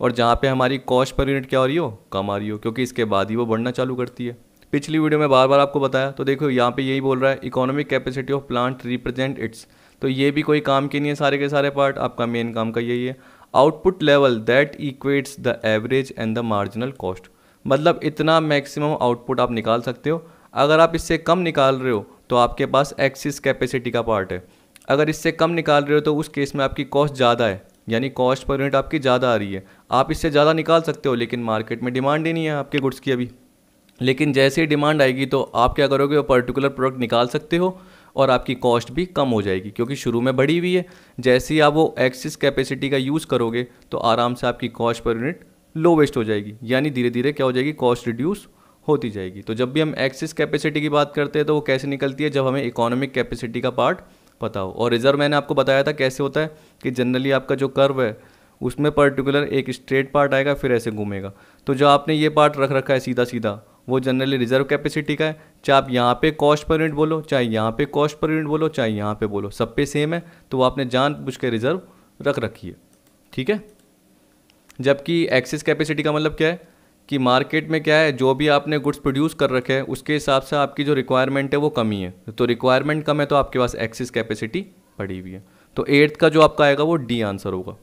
और जहाँ पे हमारी कॉस्ट पर यूनिट क्या हो रही हो कम आ रही हो क्योंकि इसके बाद ही वो बढ़ना चालू करती है पिछली वीडियो में बार बार आपको बताया तो देखो यहाँ पे यही बोल रहा है economic capacity of plant represent its तो ये भी कोई काम के नहीं है सारे के सारे पार्ट आपका मेन काम का यही है output level that equates the average and the marginal cost मतलब इतना मैक्सिमम आउटपुट आप निकाल सकते हो अगर आप इससे कम निकाल रहे हो तो आपके पास एक्सिस कैपेसिटी का पार्ट है अगर इससे कम निकाल रहे हो तो उस केस में आपकी कॉस्ट ज़्यादा है यानी कॉस्ट पर यूनिट आपकी ज़्यादा आ रही है आप इससे ज़्यादा निकाल सकते हो लेकिन मार्केट में डिमांड ही नहीं है आपके गुड्स की अभी लेकिन जैसे ही डिमांड आएगी तो आप क्या करोगे वो पर्टिकुलर प्रोडक्ट निकाल सकते हो और आपकी कॉस्ट भी कम हो जाएगी क्योंकि शुरू में बढ़ी हुई है जैसे ही आप वो एक्सिस कैपेसिटी का यूज़ करोगे तो आराम से आपकी कॉस्ट पर यूनिट लोवेस्ट हो जाएगी यानी धीरे धीरे क्या हो जाएगी कॉस्ट रिड्यूस होती जाएगी तो जब भी हम एक्सिस कैपेसिटी की बात करते हैं तो वो कैसे निकलती है जब हमें इकोनॉमिक कैपेसिटी का पार्ट पता हो और रिजर्व मैंने आपको बताया था कैसे होता है कि जनरली आपका जो कर्व है उसमें पर्टिकुलर एक स्ट्रेट पार्ट आएगा फिर ऐसे घूमेगा तो जो आपने ये पार्ट रख रखा है सीधा सीधा वो जनरली रिजर्व कैपेसिटी का है चाहे आप यहाँ पे कॉस्ट पर यूनिट बोलो चाहे यहाँ पे कॉस्ट पर यूनिट बोलो चाहे यहाँ पे बोलो सब पे सेम है तो वो आपने जान बुझ के रिजर्व रख रखी है ठीक है जबकि एक्सेस कैपेसिटी का मतलब क्या है कि मार्केट में क्या है जो भी आपने गुड्स प्रोड्यूस कर रखे हैं उसके हिसाब से आपकी जो रिक्वायरमेंट है वो कम ही है तो रिक्वायरमेंट कम है तो आपके पास एक्सेस कैपेसिटी पड़ी हुई है तो एट्थ का जो आपका आएगा वो डी आंसर होगा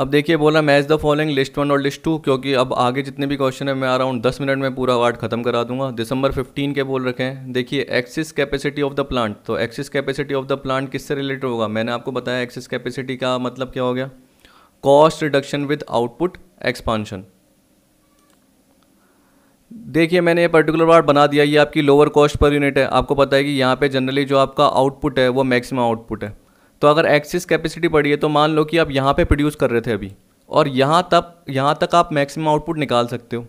अब देखिए बोला match the following list one और लिस्ट टू क्योंकि अब आगे जितने भी क्वेश्चन है मैं अराउंड दस मिनट में पूरा वार्ड खत्म करा दूंगा दिसंबर फिफ्टीन के बोल रखे हैं देखिए excess capacity of the plant तो excess capacity of the plant किससे रिलेटेड होगा मैंने आपको बताया एक्सिस कैपेसिटी का मतलब क्या हो गया cost reduction with output expansion देखिए मैंने ये पर्टिकुलर बार बना दिया ये आपकी लोअर कॉस्ट पर यूनिट है आपको पता है कि यहाँ पे जनरली जो आपका आउटपुट है वो मैक्सिमम आउटपुट है तो अगर एक्सिस कैपेसिटी बढ़ी है तो मान लो कि आप यहाँ पे प्रोड्यूस कर रहे थे अभी और यहाँ तक यहाँ तक आप मैक्सिमम आउटपुट निकाल सकते हो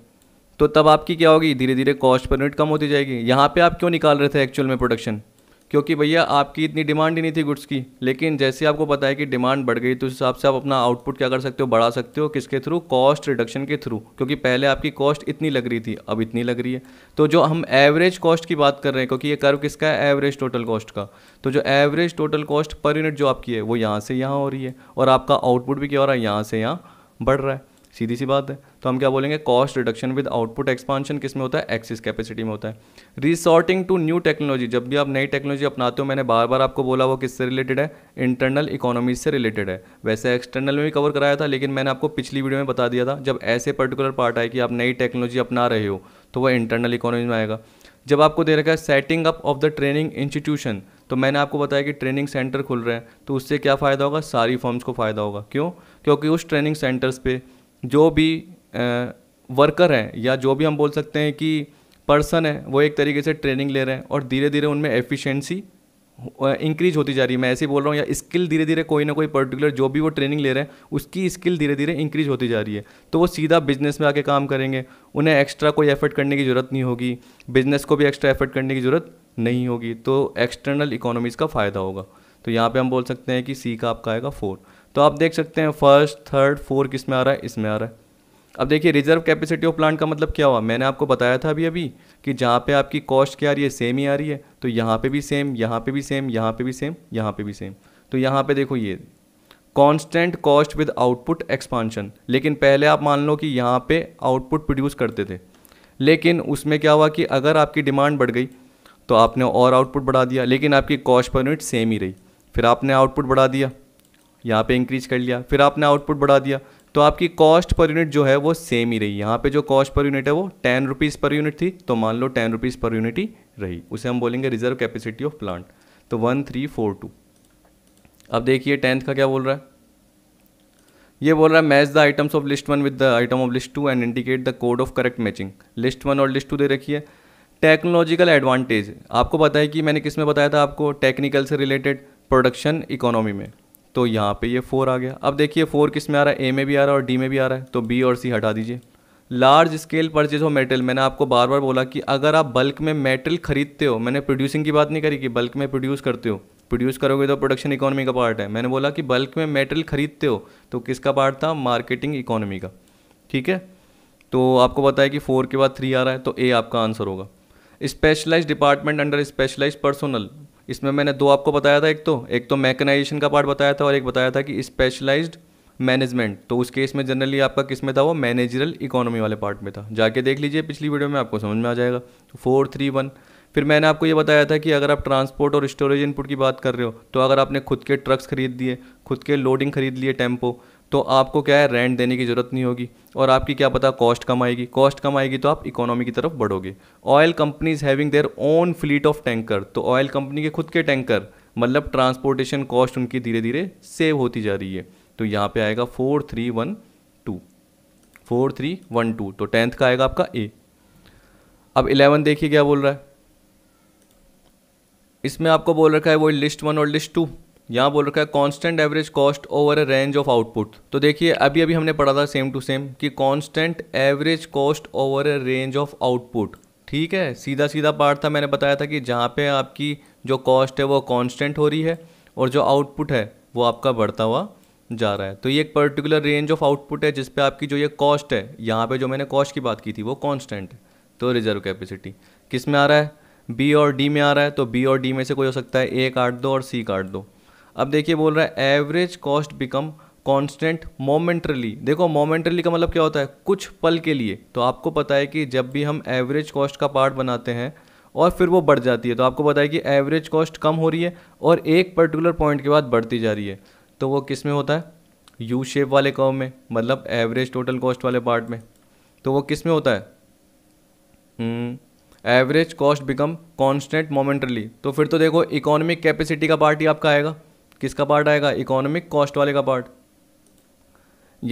तो तब आपकी क्या होगी धीरे धीरे कॉस्ट पर यूनिट कम होती जाएगी यहाँ पे आप क्यों निकाल रहे थे एक्चुअल में प्रोडक्शन क्योंकि भैया आपकी इतनी डिमांड ही नहीं थी गुड्स की लेकिन जैसे आपको पता है कि डिमांड बढ़ गई तो उस हिसाब से आप अपना आउटपुट क्या कर सकते हो बढ़ा सकते हो किसके थ्रू कॉस्ट रिडक्शन के थ्रू क्योंकि पहले आपकी कॉस्ट इतनी लग रही थी अब इतनी लग रही है तो जो हम एवरेज कॉस्ट की बात कर रहे हैं क्योंकि ये कर्व किसका है एवरेज टोटल कॉस्ट का तो जो average total cost per unit जो आपकी है वो यहाँ से यहाँ हो रही है और आपका आउटपुट भी क्या हो रहा है यहाँ से यहाँ बढ़ रहा है सीधी सी बात है तो हम क्या बोलेंगे cost reduction with output expansion किस में होता है एक्सिस कैपेसिटी में होता है रिसोर्टिंग टू न्यू टेक्नोलॉजी जब भी आप नई टेक्नोलॉजी अपनाते हो मैंने बार बार आपको बोला वो किससे रिलेटेड है इंटरनल इकोनॉमी से रिलेटेड है वैसे एक्सटर्नल में भी कवर कराया था लेकिन मैंने आपको पिछली वीडियो में बता दिया था जब ऐसे पर्टिकुलर पार्ट आए कि आप नई टेक्नोलॉजी अपना रहे हो तो वह इंटरनल इकोनॉमी में आएगा जब आपको दे रखा है setting up of the training institution तो मैंने आपको बताया कि ट्रेनिंग सेंटर खुल रहे हैं तो उससे क्या फ़ायदा होगा सारी फॉर्म्स को फ़ायदा होगा क्यों क्योंकि उस ट्रेनिंग सेंटर्स पे जो भी वर्कर हैं या जो भी हम बोल सकते हैं कि पर्सन है वो एक तरीके से ट्रेनिंग ले रहे हैं और धीरे धीरे उनमें एफिशिएंसी इंक्रीज होती जा रही है मैं ऐसे ही बोल रहा हूँ या स्किल धीरे धीरे कोई ना कोई पर्टिकुलर जो भी वो ट्रेनिंग ले रहे हैं उसकी स्किल धीरे धीरे इंक्रीज होती जा रही है तो वो सीधा बिजनेस में आके काम करेंगे उन्हें एक्स्ट्रा कोई एफर्ट करने की ज़रूरत नहीं होगी बिजनेस को भी एक्स्ट्रा एफर्ट करने की ज़रूरत नहीं होगी तो एक्सटर्नल इकोनॉमीज़ का फ़ायदा होगा तो यहाँ पर हम बोल सकते हैं कि सी का आपका आएगा फोर तो आप देख सकते हैं फर्स्ट थर्ड फोर किस में आ रहा है इसमें आ रहा है अब देखिए रिजर्व कैपेसिटी ऑफ प्लांट का मतलब क्या हुआ मैंने आपको बताया था अभी अभी कि जहाँ पे आपकी कॉस्ट क्या आ रही है सेम ही आ रही है तो यहाँ पे भी सेम यहाँ पे भी सेम यहाँ पे भी सेम यहाँ पे भी सेम तो यहाँ पे देखो ये constant cost with output expansion लेकिन पहले आप मान लो कि यहाँ पे आउटपुट प्रोड्यूस करते थे लेकिन उसमें क्या हुआ कि अगर आपकी डिमांड बढ़ गई तो आपने और आउटपुट बढ़ा दिया लेकिन आपकी कॉस्ट पर यूनिट सेम ही रही फिर आपने आउटपुट बढ़ा दिया यहाँ पे इंक्रीज कर लिया फिर आपने आउटपुट बढ़ा दिया तो आपकी कॉस्ट पर यूनिट जो है वो सेम ही रही यहाँ पे जो कॉस्ट पर यूनिट है वो टेन रुपीज़ पर यूनिट थी तो मान लो टेन रुपीज़ पर यूनिट ही रही उसे हम बोलेंगे रिजर्व कैपेसिटी ऑफ प्लांट तो वन थ्री फोर टू अब देखिए टेंथ का क्या बोल रहा है ये बोल रहा है match the items of list one with the items of list two and indicate the code of correct matching list one और लिस्ट टू दे रखी है टेक्नोलॉजिकल एडवांटेज आपको पता है कि मैंने किस में बताया था आपको टेक्निकल से रिलेटेड प्रोडक्शन इकोनॉमी में तो यहाँ पे ये फोर आ गया अब देखिए फोर किस में आ रहा है ए में भी आ रहा है और डी में भी आ रहा है तो बी और सी हटा दीजिए लार्ज स्केल परचेज हो मेटल मैंने आपको बार बार बोला कि अगर आप बल्क में मेटल खरीदते हो मैंने प्रोड्यूसिंग की बात नहीं करी कि बल्क में प्रोड्यूस करते हो प्रोड्यूस करोगे तो प्रोडक्शन इकोनॉमी का पार्ट है मैंने बोला कि बल्क में मेटल खरीदते हो तो किसका पार्ट था मार्केटिंग इकोनॉमी का ठीक है तो आपको पता है कि फोर के बाद थ्री आ रहा है तो ए आपका आंसर होगा specialise department under specialise personnel इसमें मैंने दो आपको बताया था एक तो एक तो मैकेनाइजेशन का पार्ट बताया था और एक बताया था कि स्पेशलाइज्ड मैनेजमेंट तो उस केस में जनरली आपका किस में था वो मैनेजरल इकोनॉमी वाले पार्ट में था जाके देख लीजिए पिछली वीडियो में आपको समझ में आ जाएगा तो फोर थ्री वन फिर मैंने आपको ये बताया था कि अगर आप ट्रांसपोर्ट और स्टोरेज इनपुट की बात कर रहे हो तो अगर आपने खुद के ट्रक्स खरीद लिए खुद के लोडिंग खरीद लिए टेम्पो तो आपको क्या है रेंट देने की ज़रूरत नहीं होगी और आपकी क्या पता कॉस्ट कम आएगी कॉस्ट कम आएगी तो आप इकोनॉमी की तरफ बढ़ोगे oil companies having their own fleet of tanker तो ऑयल कंपनी के खुद के टैंकर मतलब ट्रांसपोर्टेशन कॉस्ट उनकी धीरे धीरे सेव होती जा रही है तो यहाँ पे आएगा four three one two four three one two तो टेंथ का आएगा आपका ए अब इलेवन देखिए क्या बोल रहा है इसमें आपको बोल रखा है वो लिस्ट वन और लिस्ट टू यहाँ बोल रखा है constant average cost over a range of output तो देखिए अभी अभी हमने पढ़ा था सेम टू सेम कि constant average cost over a range of output ठीक है सीधा सीधा पार्ट था मैंने बताया था कि जहाँ पे आपकी जो कॉस्ट है वो कॉन्स्टेंट हो रही है और जो आउटपुट है वो आपका बढ़ता हुआ जा रहा है तो ये एक पर्टिकुलर रेंज ऑफ आउटपुट है जिसपे आपकी जो ये कॉस्ट है यहाँ पे जो मैंने कॉस्ट की बात की थी वो कॉन्स्टेंट है तो रिजर्व कैपेसिटी किस में आ रहा है बी और डी में आ रहा है तो बी और डी में से कोई हो सकता है ए काट दो और सी काट दो अब देखिए बोल रहा है average cost become constant momentarily देखो मोमेंटरली का मतलब क्या होता है कुछ पल के लिए तो आपको पता है कि जब भी हम एवरेज कॉस्ट का पार्ट बनाते हैं और फिर वो बढ़ जाती है तो आपको पता है कि एवरेज कॉस्ट कम हो रही है और एक पर्टिकुलर पॉइंट के बाद बढ़ती जा रही है तो वो किस में होता है यू शेप वाले कर्व में मतलब एवरेज टोटल कॉस्ट वाले पार्ट में तो वो किस में होता है average cost become constant momentarily तो फिर तो देखो इकोनॉमिक कैपेसिटी का पार्ट ही आपका आएगा किसका पार्ट आएगा इकोनॉमिक कॉस्ट वाले का पार्ट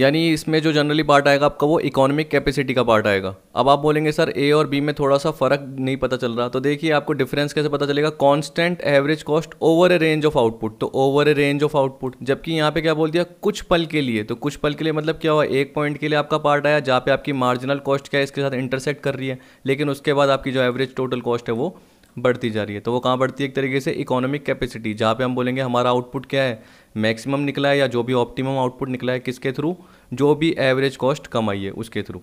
यानी इसमें जो जनरली पार्ट आएगा आपका वो इकोनॉमिक कैपेसिटी का पार्ट आएगा अब आप बोलेंगे सर ए और बी में थोड़ा सा फ़र्क नहीं पता चल रहा तो देखिए आपको डिफरेंस कैसे पता चलेगा constant average cost over a range of output तो over a range of output जबकि यहाँ पे क्या बोल दिया कुछ पल के लिए तो कुछ पल के लिए मतलब क्या हुआ एक पॉइंट के लिए आपका पार्ट आया जहाँ पे आपकी मार्जिनल कॉस्ट क्या है इसके साथ इंटरसेक्ट कर रही है लेकिन उसके बाद आपकी जो एवरेज टोटल कॉस्ट है वो बढ़ती जा रही है तो वो कहाँ बढ़ती है एक तरीके से इकोनॉमिक कैपेसिटी जहाँ पे हम बोलेंगे हमारा आउटपुट क्या है मैक्सिमम निकला है या जो भी ऑप्टिमम आउटपुट निकला है किसके थ्रू जो भी एवरेज कॉस्ट कमाई है उसके थ्रू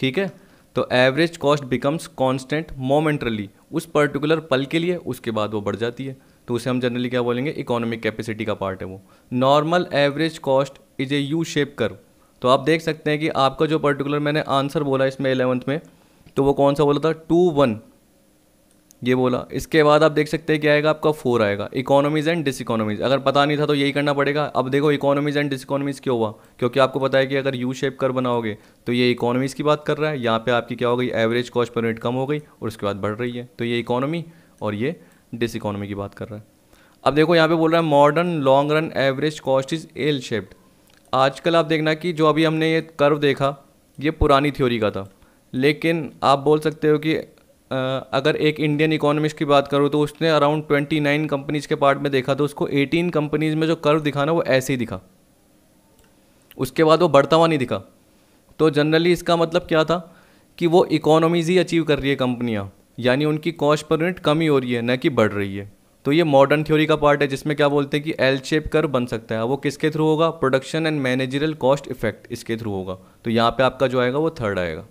ठीक है तो average cost becomes constant momentarily उस पर्टिकुलर पल के लिए उसके बाद वो बढ़ जाती है तो उसे हम जनरली क्या बोलेंगे इकोनॉमिक कैपेसिटी का पार्ट है वो normal average cost is a U shape कर तो आप देख सकते हैं कि आपका जो पर्टिकुलर मैंने आंसर बोला इसमें एलेवंथ में तो वो कौन सा बोला था टू वन ये बोला इसके बाद आप देख सकते हैं क्या आएगा आपका फोर आएगा इकोनॉमीज एंड डिस इकोनॉमीज अगर पता नहीं था तो यही करना पड़ेगा अब देखो इकोनॉमीज एंड डिस इकोनॉमीज क्यों हुआ क्योंकि आपको पता है कि अगर यू शेप कर बनाओगे तो ये इकोनॉमीज़ की बात कर रहा है यहाँ पे आपकी क्या हो गई एवरेज कॉस्ट पर यूनिट कम हो गई और उसके बाद बढ़ रही है तो ये इकोनॉमी और ये डिस इकोनॉमी की बात कर रहा है अब देखो यहाँ पे बोल रहा है modern long run average cost is L shaped आजकल आप देखना कि जो अभी हमने ये कर्व देखा ये पुरानी थ्योरी का था लेकिन आप बोल सकते हो कि अगर एक इंडियन इकोनॉमिस्ट की बात करूँ तो उसने अराउंड ट्वेंटी नाइन कंपनीज के पार्ट में देखा तो उसको एटीन कंपनीज में जो कर्व दिखा ना वो ऐसे ही दिखा उसके बाद वो बढ़ता हुआ नहीं दिखा तो जनरली इसका मतलब क्या था कि वो इकोनॉमीज ही अचीव कर रही है कंपनियाँ यानी उनकी कॉस्ट पर यूनिट कम ही हो रही है न कि बढ़ रही है तो ये मॉडर्न थ्योरी का पार्ट है जिसमें क्या बोलते हैं कि एल शेप कर बन सकता है वो किसके थ्रू होगा production and managerial cost effect इसके थ्रू होगा तो यहाँ पे आपका जो आएगा वो थर्ड आएगा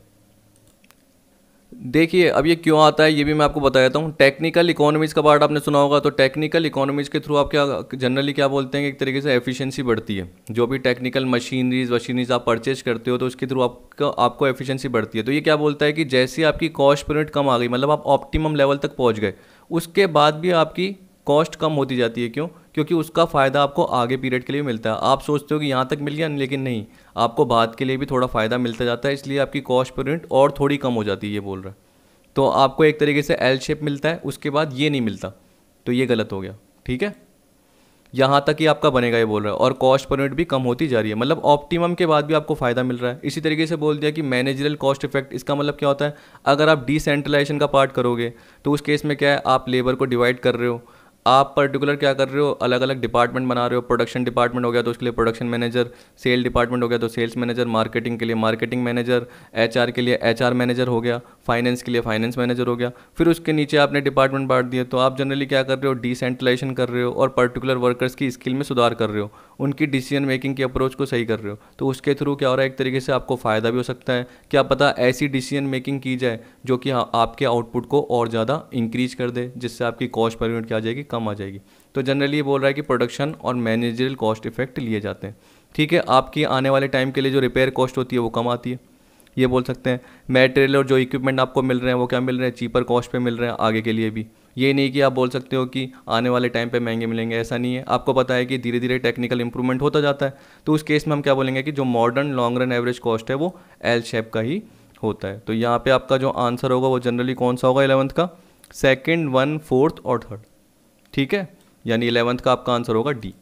देखिए अब ये क्यों आता है ये भी मैं आपको बता देता हूँ टेक्निकल इकोनॉमीज़ का पार्ट आपने सुना होगा तो टेक्निकल इकोनॉमीज़ के थ्रू आप क्या जनरली क्या बोलते हैं कि एक तरीके से एफिशिएंसी बढ़ती है जो भी टेक्निकल मशीनरीज मशीनरीज आप परचेज करते हो तो उसके थ्रू आपका आपको एफिशिएंसी बढ़ती है तो ये क्या बोलता है कि जैसे आपकी कॉस्ट पर यूनिट कम आ गई मतलब आप ऑप्टिमम लेवल तक पहुँच गए उसके बाद भी आपकी कॉस्ट कम होती जाती है क्यों क्योंकि उसका फ़ायदा आपको आगे पीरियड के लिए मिलता है आप सोचते हो कि यहाँ तक मिल गया लेकिन नहीं आपको बाद के लिए भी थोड़ा फ़ायदा मिलता जाता है इसलिए आपकी कॉस्ट पर यूनिट और थोड़ी कम हो जाती है ये बोल रहा है तो आपको एक तरीके से एल शेप मिलता है उसके बाद ये नहीं मिलता तो ये गलत हो गया ठीक है यहाँ तक ही आपका बनेगा ये बोल रहा है और कॉस्ट पर यूनिट भी कम होती जा रही है मतलब ऑप्टिमम के बाद भी आपको फ़ायदा मिल रहा है इसी तरीके से बोल दिया कि मैनेजरल कॉस्ट इफेक्ट इसका मतलब क्या होता है अगर आप डिसेंट्रलाइजेशन का पार्ट करोगे तो उस केस में क्या है आप लेबर को डिवाइड कर रहे हो आप पर्टिकुलर क्या कर रहे हो अलग अलग डिपार्टमेंट बना रहे हो प्रोडक्शन डिपार्टमेंट हो गया तो उसके लिए प्रोडक्शन मैनेजर सेल डिपार्टमेंट हो गया तो सेल्स मैनेजर मार्केटिंग के लिए मार्केटिंग मैनेजर एच के लिए एच मैनेजर हो गया फाइनेंस के लिए फाइनेंस मैनेजर हो गया फिर उसके नीचे आपने डिपार्टमेंट बांट दिए तो आप जनरली क्या कर रहे हो डिसेंट्रलाइजेशन कर रहे हो और पर्टिकुलर वर्कर्स की स्किल में सुधार कर रहे हो उनकी डिसीजन मेकिंग की अप्रोच को सही कर रहे हो तो उसके थ्रू क्या हो रहा है एक तरीके से आपको फ़ायदा भी हो सकता है क्या पता ऐसी डिसीजन मेकिंग की जाए जो कि हाँ, आपके आउटपुट को और ज़्यादा इंक्रीज कर दे जिससे आपकी कॉस्ट पर यूनिट क्या आ जाएगी कम आ जाएगी तो जनरली ये बोल रहा है कि प्रोडक्शन और मैनेजरल कॉस्ट इफेक्ट लिए जाते हैं ठीक है आपकी आने वाले टाइम के लिए जो रिपेयर कॉस्ट होती है वो कम आती है ये बोल सकते हैं मेटेरियल और जो इक्विपमेंट आपको मिल रहे हैं वो क्या मिल रहे हैं चीपर कॉस्ट पे मिल रहे हैं आगे के लिए भी ये नहीं कि आप बोल सकते हो कि आने वाले टाइम पे महंगे मिलेंगे ऐसा नहीं है आपको पता है कि धीरे धीरे टेक्निकल इंप्रूवमेंट होता जाता है तो उस केस में हम क्या बोलेंगे कि जो modern long run average cost है वो एल शेप का ही होता है तो यहाँ पर आपका जो आंसर होगा वो जनरली कौन सा होगा एलेवंथ का सेकेंड वन फोर्थ और थर्ड ठीक है यानी इलेवंथ का आपका आंसर होगा डी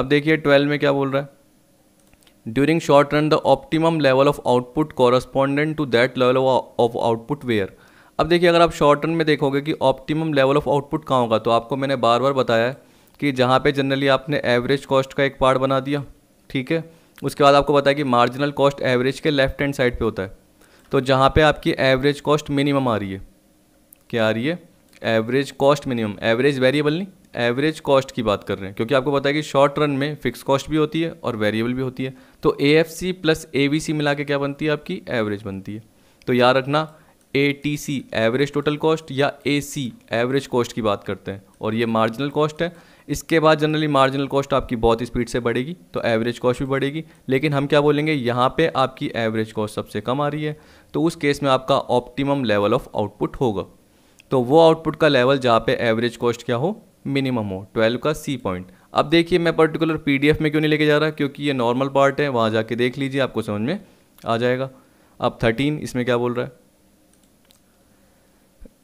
अब देखिए ट्वेल्व में क्या बोल रहा है during short run the optimum level of output correspondent to that level of output where अब देखिए अगर आप शॉर्ट रन में देखोगे कि ऑप्टिमम लेवल ऑफ आउटपुट कहाँ होगा तो आपको मैंने बार बार बताया है कि जहाँ पे जनरली आपने एवरेज कॉस्ट का एक पार्ट बना दिया ठीक है उसके बाद आपको बताया कि मार्जिनल कॉस्ट एवरेज के लेफ्ट हैंड साइड पे होता है तो जहाँ पे आपकी एवरेज कॉस्ट मिनिमम आ रही है क्या आ रही है average cost minimum average variable नहीं एवरेज कॉस्ट की बात कर रहे हैं क्योंकि आपको पता है कि शॉर्ट रन में फिक्स कॉस्ट भी होती है और वेरिएबल भी होती है तो A F C plus A B C मिला के क्या बनती है आपकी एवरेज बनती है तो याद रखना A T C average total cost या ए सी एवरेज कॉस्ट की बात करते हैं और ये मार्जिनल कॉस्ट है इसके बाद जनरली मार्जिनल कॉस्ट आपकी बहुत स्पीड से बढ़ेगी तो एवरेज कॉस्ट भी बढ़ेगी लेकिन हम क्या बोलेंगे यहाँ पे आपकी एवरेज कॉस्ट सबसे कम आ रही है तो उस केस में आपका ऑप्टिमम लेवल ऑफ आउटपुट होगा तो वो आउटपुट का लेवल जहाँ पे एवरेज कॉस्ट क्या हो मिनिमम हो ट्वेल्व का सी पॉइंट अब देखिए मैं पर्टिकुलर पीडीएफ में क्यों नहीं लेके जा रहा क्योंकि ये नॉर्मल पार्ट है वहाँ जाके देख लीजिए आपको समझ में आ जाएगा अब थर्टीन इसमें क्या बोल रहा है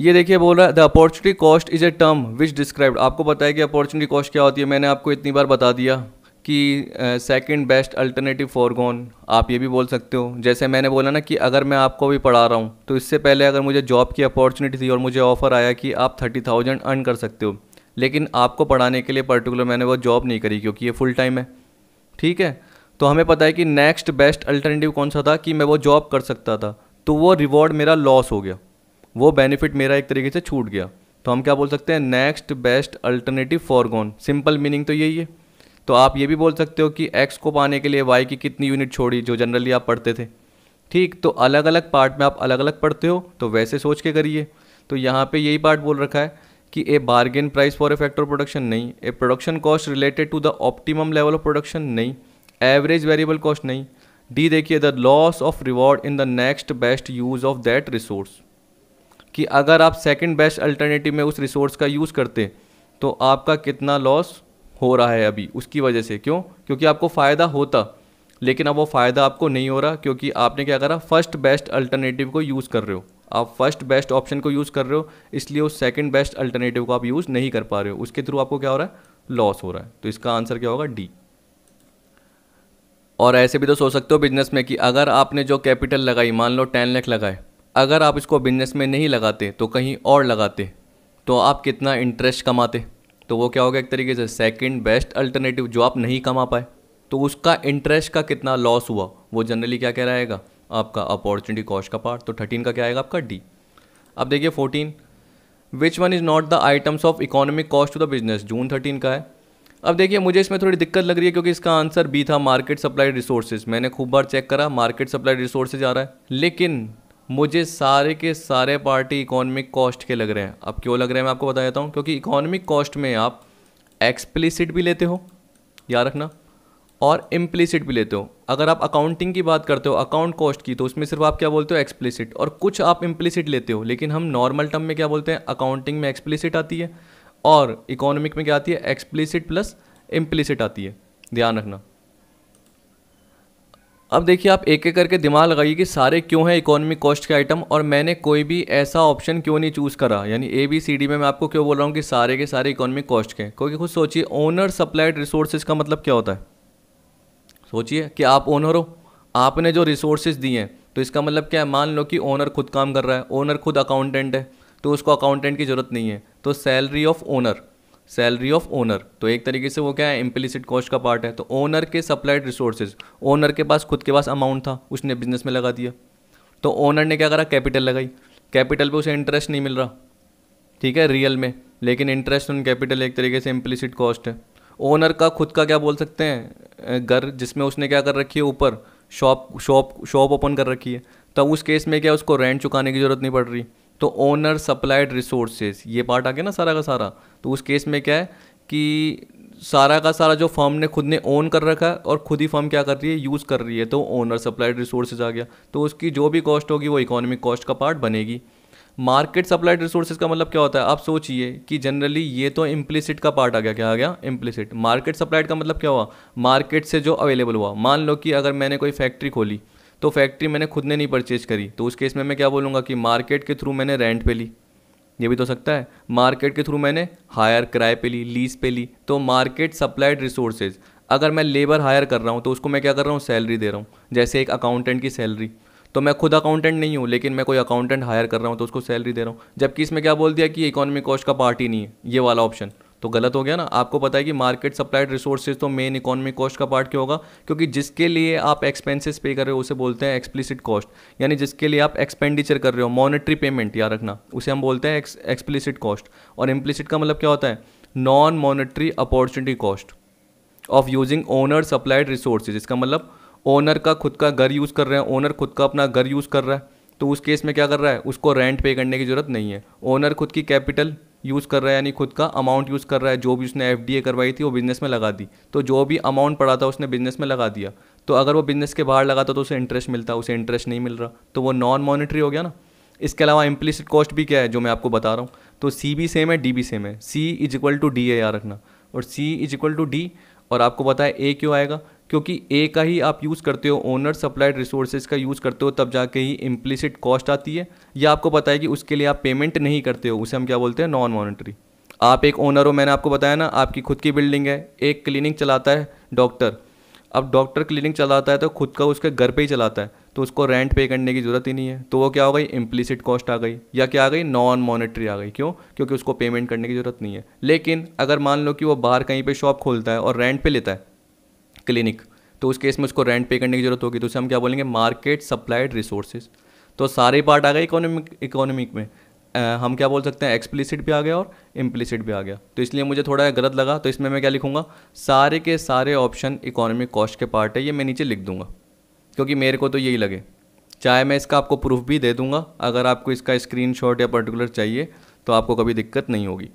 ये देखिए बोल रहा है the opportunity cost is a term which described आपको बताया कि अपॉर्चुनिटी कॉस्ट क्या होती है मैंने आपको इतनी बार बता दिया कि सेकंड बेस्ट अल्टरनेटिव फॉरगोन आप ये भी बोल सकते हो जैसे मैंने बोला ना कि अगर मैं आपको भी पढ़ा रहा हूँ तो इससे पहले अगर मुझे जॉब की अपॉर्चुनिटी थी और मुझे ऑफ़र आया कि आप थर्टी थाउजेंड अर्न कर सकते हो लेकिन आपको पढ़ाने के लिए पर्टिकुलर मैंने वो जॉब नहीं करी क्योंकि ये फुल टाइम है ठीक है तो हमें पता है कि नेक्स्ट बेस्ट अल्टरनेटिव कौन सा था कि मैं वो जॉब कर सकता था तो वो रिवॉर्ड मेरा लॉस हो गया वो बेनिफिट मेरा एक तरीके से छूट गया तो हम क्या बोल सकते हैं next best alternative forgone simple meaning तो यही है तो आप ये भी बोल सकते हो कि एक्स को पाने के लिए वाई की कितनी यूनिट छोड़ी जो जनरली आप पढ़ते थे ठीक तो अलग अलग पार्ट में आप अलग अलग पढ़ते हो तो वैसे सोच के करिए तो यहाँ पे यही पार्ट बोल रखा है कि a bargain price for a factor production नहीं a production cost related to the optimum level of production नहीं एवरेज वेरिएबल कॉस्ट नहीं डी देखिए the loss of reward in the next best use of that resource कि अगर आप सेकंड बेस्ट अल्टरनेटिव में उस रिसोर्स का यूज़ करते तो आपका कितना लॉस हो रहा है अभी उसकी वजह से क्यों क्योंकि आपको फ़ायदा होता लेकिन अब वो फ़ायदा आपको नहीं हो रहा क्योंकि आपने क्या करा फर्स्ट बेस्ट अल्टरनेटिव को यूज़ कर रहे हो आप फर्स्ट बेस्ट ऑप्शन को यूज़ कर रहे हो इसलिए उस सेकंड बेस्ट अल्टरनेटिव को आप यूज़ नहीं कर पा रहे हो उसके थ्रू आपको क्या हो रहा है लॉस हो रहा है तो इसका आंसर क्या होगा डी और ऐसे भी तो सोच सकते हो बिजनेस में कि अगर आपने जो कैपिटल लगाई मान लो टेन लाख लगाए अगर आप इसको बिजनेस में नहीं लगाते तो कहीं और लगाते तो आप कितना इंटरेस्ट कमाते तो वो क्या होगा एक तरीके से सेकंड बेस्ट अल्टरनेटिव जो आप नहीं कमा पाए तो उसका इंटरेस्ट का कितना लॉस हुआ वो जनरली क्या कह रहेगा आपका अपॉर्चुनिटी कॉस्ट का पार्ट तो थर्टीन का क्या आएगा आपका डी अब देखिए fourteen which one is not the items of economic cost to the business जून थर्टीन का है अब देखिए मुझे इसमें थोड़ी दिक्कत लग रही है क्योंकि इसका आंसर बी था मार्केट सप्लाई रिसोर्सेज मैंने खूब बार चेक करा मार्केट सप्लाई रिसोर्सेज आ रहा है लेकिन मुझे सारे के सारे पार्टी इकोनॉमिक कॉस्ट के लग रहे हैं अब क्यों लग रहे हैं मैं आपको बता देता हूँ क्योंकि इकोनॉमिक कॉस्ट में आप एक्सप्लिसिट भी लेते हो याद रखना और इम्प्लिसिट भी लेते हो अगर आप अकाउंटिंग की बात करते हो अकाउंट कॉस्ट की तो उसमें सिर्फ आप क्या बोलते हो एक्सप्लिसिट और कुछ आप इम्प्लिसिट लेते हो लेकिन हम नॉर्मल टर्म में क्या बोलते हैं अकाउंटिंग में एक्सप्लिसिट आती है और इकोनॉमिक में क्या आती है एक्सप्लिसिट प्लस इम्प्लिसिट आती है ध्यान रखना अब देखिए आप एक एक करके दिमाग लगाइए कि सारे क्यों हैं इकोनॉमिक कॉस्ट के आइटम और मैंने कोई भी ऐसा ऑप्शन क्यों नहीं चूज़ करा यानी ए बी सी डी में मैं आपको क्यों बोल रहा हूँ कि सारे के सारे इकोनॉमिक कॉस्ट के क्योंकि खुद सोचिए ओनर सप्लाइड रिसोर्सेज का मतलब क्या होता है सोचिए कि आप ओनर हो आपने जो रिसोर्सेज दिए हैं तो इसका मतलब क्या है मान लो कि ओनर खुद काम कर रहा है ओनर खुद अकाउंटेंट है तो उसको अकाउंटेंट की ज़रूरत नहीं है तो salary of owner salary of owner तो एक तरीके से वो क्या है इम्प्लिसिट कॉस्ट का पार्ट है तो ओनर के सप्लाइड रिसोर्सेज ओनर के पास खुद के पास अमाउंट था उसने बिजनेस में लगा दिया तो ओनर ने क्या करा कैपिटल लगाई कैपिटल पे उसे इंटरेस्ट नहीं मिल रहा ठीक है रियल में लेकिन इंटरेस्ट ऑन कैपिटल एक तरीके से इम्प्लिसिट कॉस्ट है ओनर का खुद का क्या बोल सकते हैं घर जिसमें उसने क्या कर रखी है ऊपर शॉप शॉप शॉप ओपन कर रखी है तब तो उस केस में क्या उसको रेंट चुकाने की ज़रूरत नहीं पड़ रही तो ओनर सप्लाइड रिसोर्सेज ये पार्ट आ गया ना सारा का सारा तो उस केस में क्या है कि सारा का सारा जो फर्म ने खुद ने ओन कर रखा है और खुद ही फर्म क्या कर रही है यूज़ कर रही है तो ओनर सप्लाइड रिसोर्सेज आ गया तो उसकी जो भी कॉस्ट होगी वो इकोनॉमिक कॉस्ट का पार्ट बनेगी मार्केट सप्लाइड रिसोर्सेज का मतलब क्या होता है आप सोचिए कि जनरली ये तो इम्प्लिसिट का पार्ट आ गया क्या आ गया इम्प्लिसिट मार्केट सप्लाइड का मतलब क्या हुआ मार्केट से जो अवेलेबल हुआ मान लो कि अगर मैंने कोई फैक्ट्री खोली तो फैक्ट्री मैंने खुद ने नहीं परचेज करी तो उस केस में मैं क्या बोलूँगा कि मार्केट के थ्रू मैंने रेंट पे ली ये भी तो सकता है मार्केट के थ्रू मैंने हायर किराए पे ली लीज पे ली तो मार्केट सप्लाइड रिसोर्सेज अगर मैं लेबर हायर कर रहा हूँ तो उसको मैं क्या कर रहा हूँ सैलरी दे रहा हूँ जैसे एक अकाउंटेंट की सैलरी तो मैं खुद अकाउंटेंट नहीं हूँ लेकिन मैं कोई अकाउंटेंट हायर कर रहा हूँ तो उसको सैलरी दे रहा हूँ जबकि इसमें क्या बोल दिया कि इकोनॉमी कॉस्ट का पार्ट ही नहीं है ये वाला ऑप्शन तो गलत हो गया ना आपको पता है कि मार्केट सप्लाइड रिसोर्सेज तो मेन इकोनॉमिक कॉस्ट का पार्ट क्यों होगा क्योंकि जिसके लिए आप एक्सपेंसेस पे कर रहे हो उसे बोलते हैं एक्सप्लिसिट कॉस्ट यानी जिसके लिए आप एक्सपेंडिचर कर रहे हो मॉनिटरी पेमेंट याद रखना उसे हम बोलते हैं एक्सप्लिसिट कॉस्ट और इम्प्लिसिट का मतलब क्या होता है non monetary opportunity cost of using owner supplied resources इसका मतलब ओनर का खुद का घर यूज़ कर रहे हैं ओनर खुद का अपना घर यूज़ कर रहा है तो उस केस में क्या कर रहा है उसको रेंट पे करने की ज़रूरत नहीं है ओनर खुद की कैपिटल यूज़ कर रहा है यानी खुद का अमाउंट यूज़ कर रहा है जो भी उसने एफ करवाई थी वो बिज़नेस में लगा दी तो जो भी अमाउंट पड़ा था उसने बिज़नेस में लगा दिया तो अगर वो बिज़नेस के बाहर लगाता तो उसे इंटरेस्ट मिलता उसे इंटरेस्ट नहीं मिल रहा तो वो नॉन मॉनिटरी हो गया ना इसके अलावा इम्प्लिसिट कॉस्ट भी क्या है जो मैं आपको बता रहा हूँ तो सी भी सेम है डी भी सेम है C is equal to D है याद रखना और C is equal to D और आपको पता है ए क्यों आएगा क्योंकि ए का ही आप यूज़ करते हो ओनर सप्लाइड रिसोर्सेज का यूज़ करते हो तब जाके ही इम्प्लिसिट कॉस्ट आती है या आपको पता है कि उसके लिए आप पेमेंट नहीं करते हो उसे हम क्या बोलते हैं नॉन मॉनिटरी आप एक ओनर हो मैंने आपको बताया ना आपकी खुद की बिल्डिंग है एक क्लिनिक चलाता है डॉक्टर अब डॉक्टर क्लिनिक चलाता है तो खुद का उसके घर पे ही चलाता है तो उसको रेंट पे करने की ज़रूरत ही नहीं है तो वो क्या हो गई इम्प्लिसिट कॉस्ट आ गई या क्या आ गई नॉन मॉनिटरी आ गई क्यों क्योंकि उसको पेमेंट करने की ज़रूरत नहीं है लेकिन अगर मान लो कि वो बाहर कहीं पे शॉप खोलता है और रेंट पे लेता है क्लिनिक तो उस केस में उसको रेंट पे करने की जरूरत होगी तो उसे हम क्या बोलेंगे मार्केट सप्लाइड रिसोर्सेज तो सारे पार्ट आ गए इकोनॉमिक इकोनॉमिक में आ, हम क्या बोल सकते हैं एक्सप्लिसिट भी आ गया और इम्प्लिसिट भी आ गया तो इसलिए मुझे थोड़ा गलत लगा तो इसमें मैं क्या लिखूँगा सारे के सारे ऑप्शन इकोनॉमिक कॉस्ट के पार्ट है ये मैं नीचे लिख दूँगा क्योंकि मेरे को तो यही लगे चाहे मैं इसका आपको प्रूफ भी दे दूँगा अगर आपको इसका स्क्रीनशॉट या पर्टिकुलर चाहिए तो आपको कभी दिक्कत नहीं होगी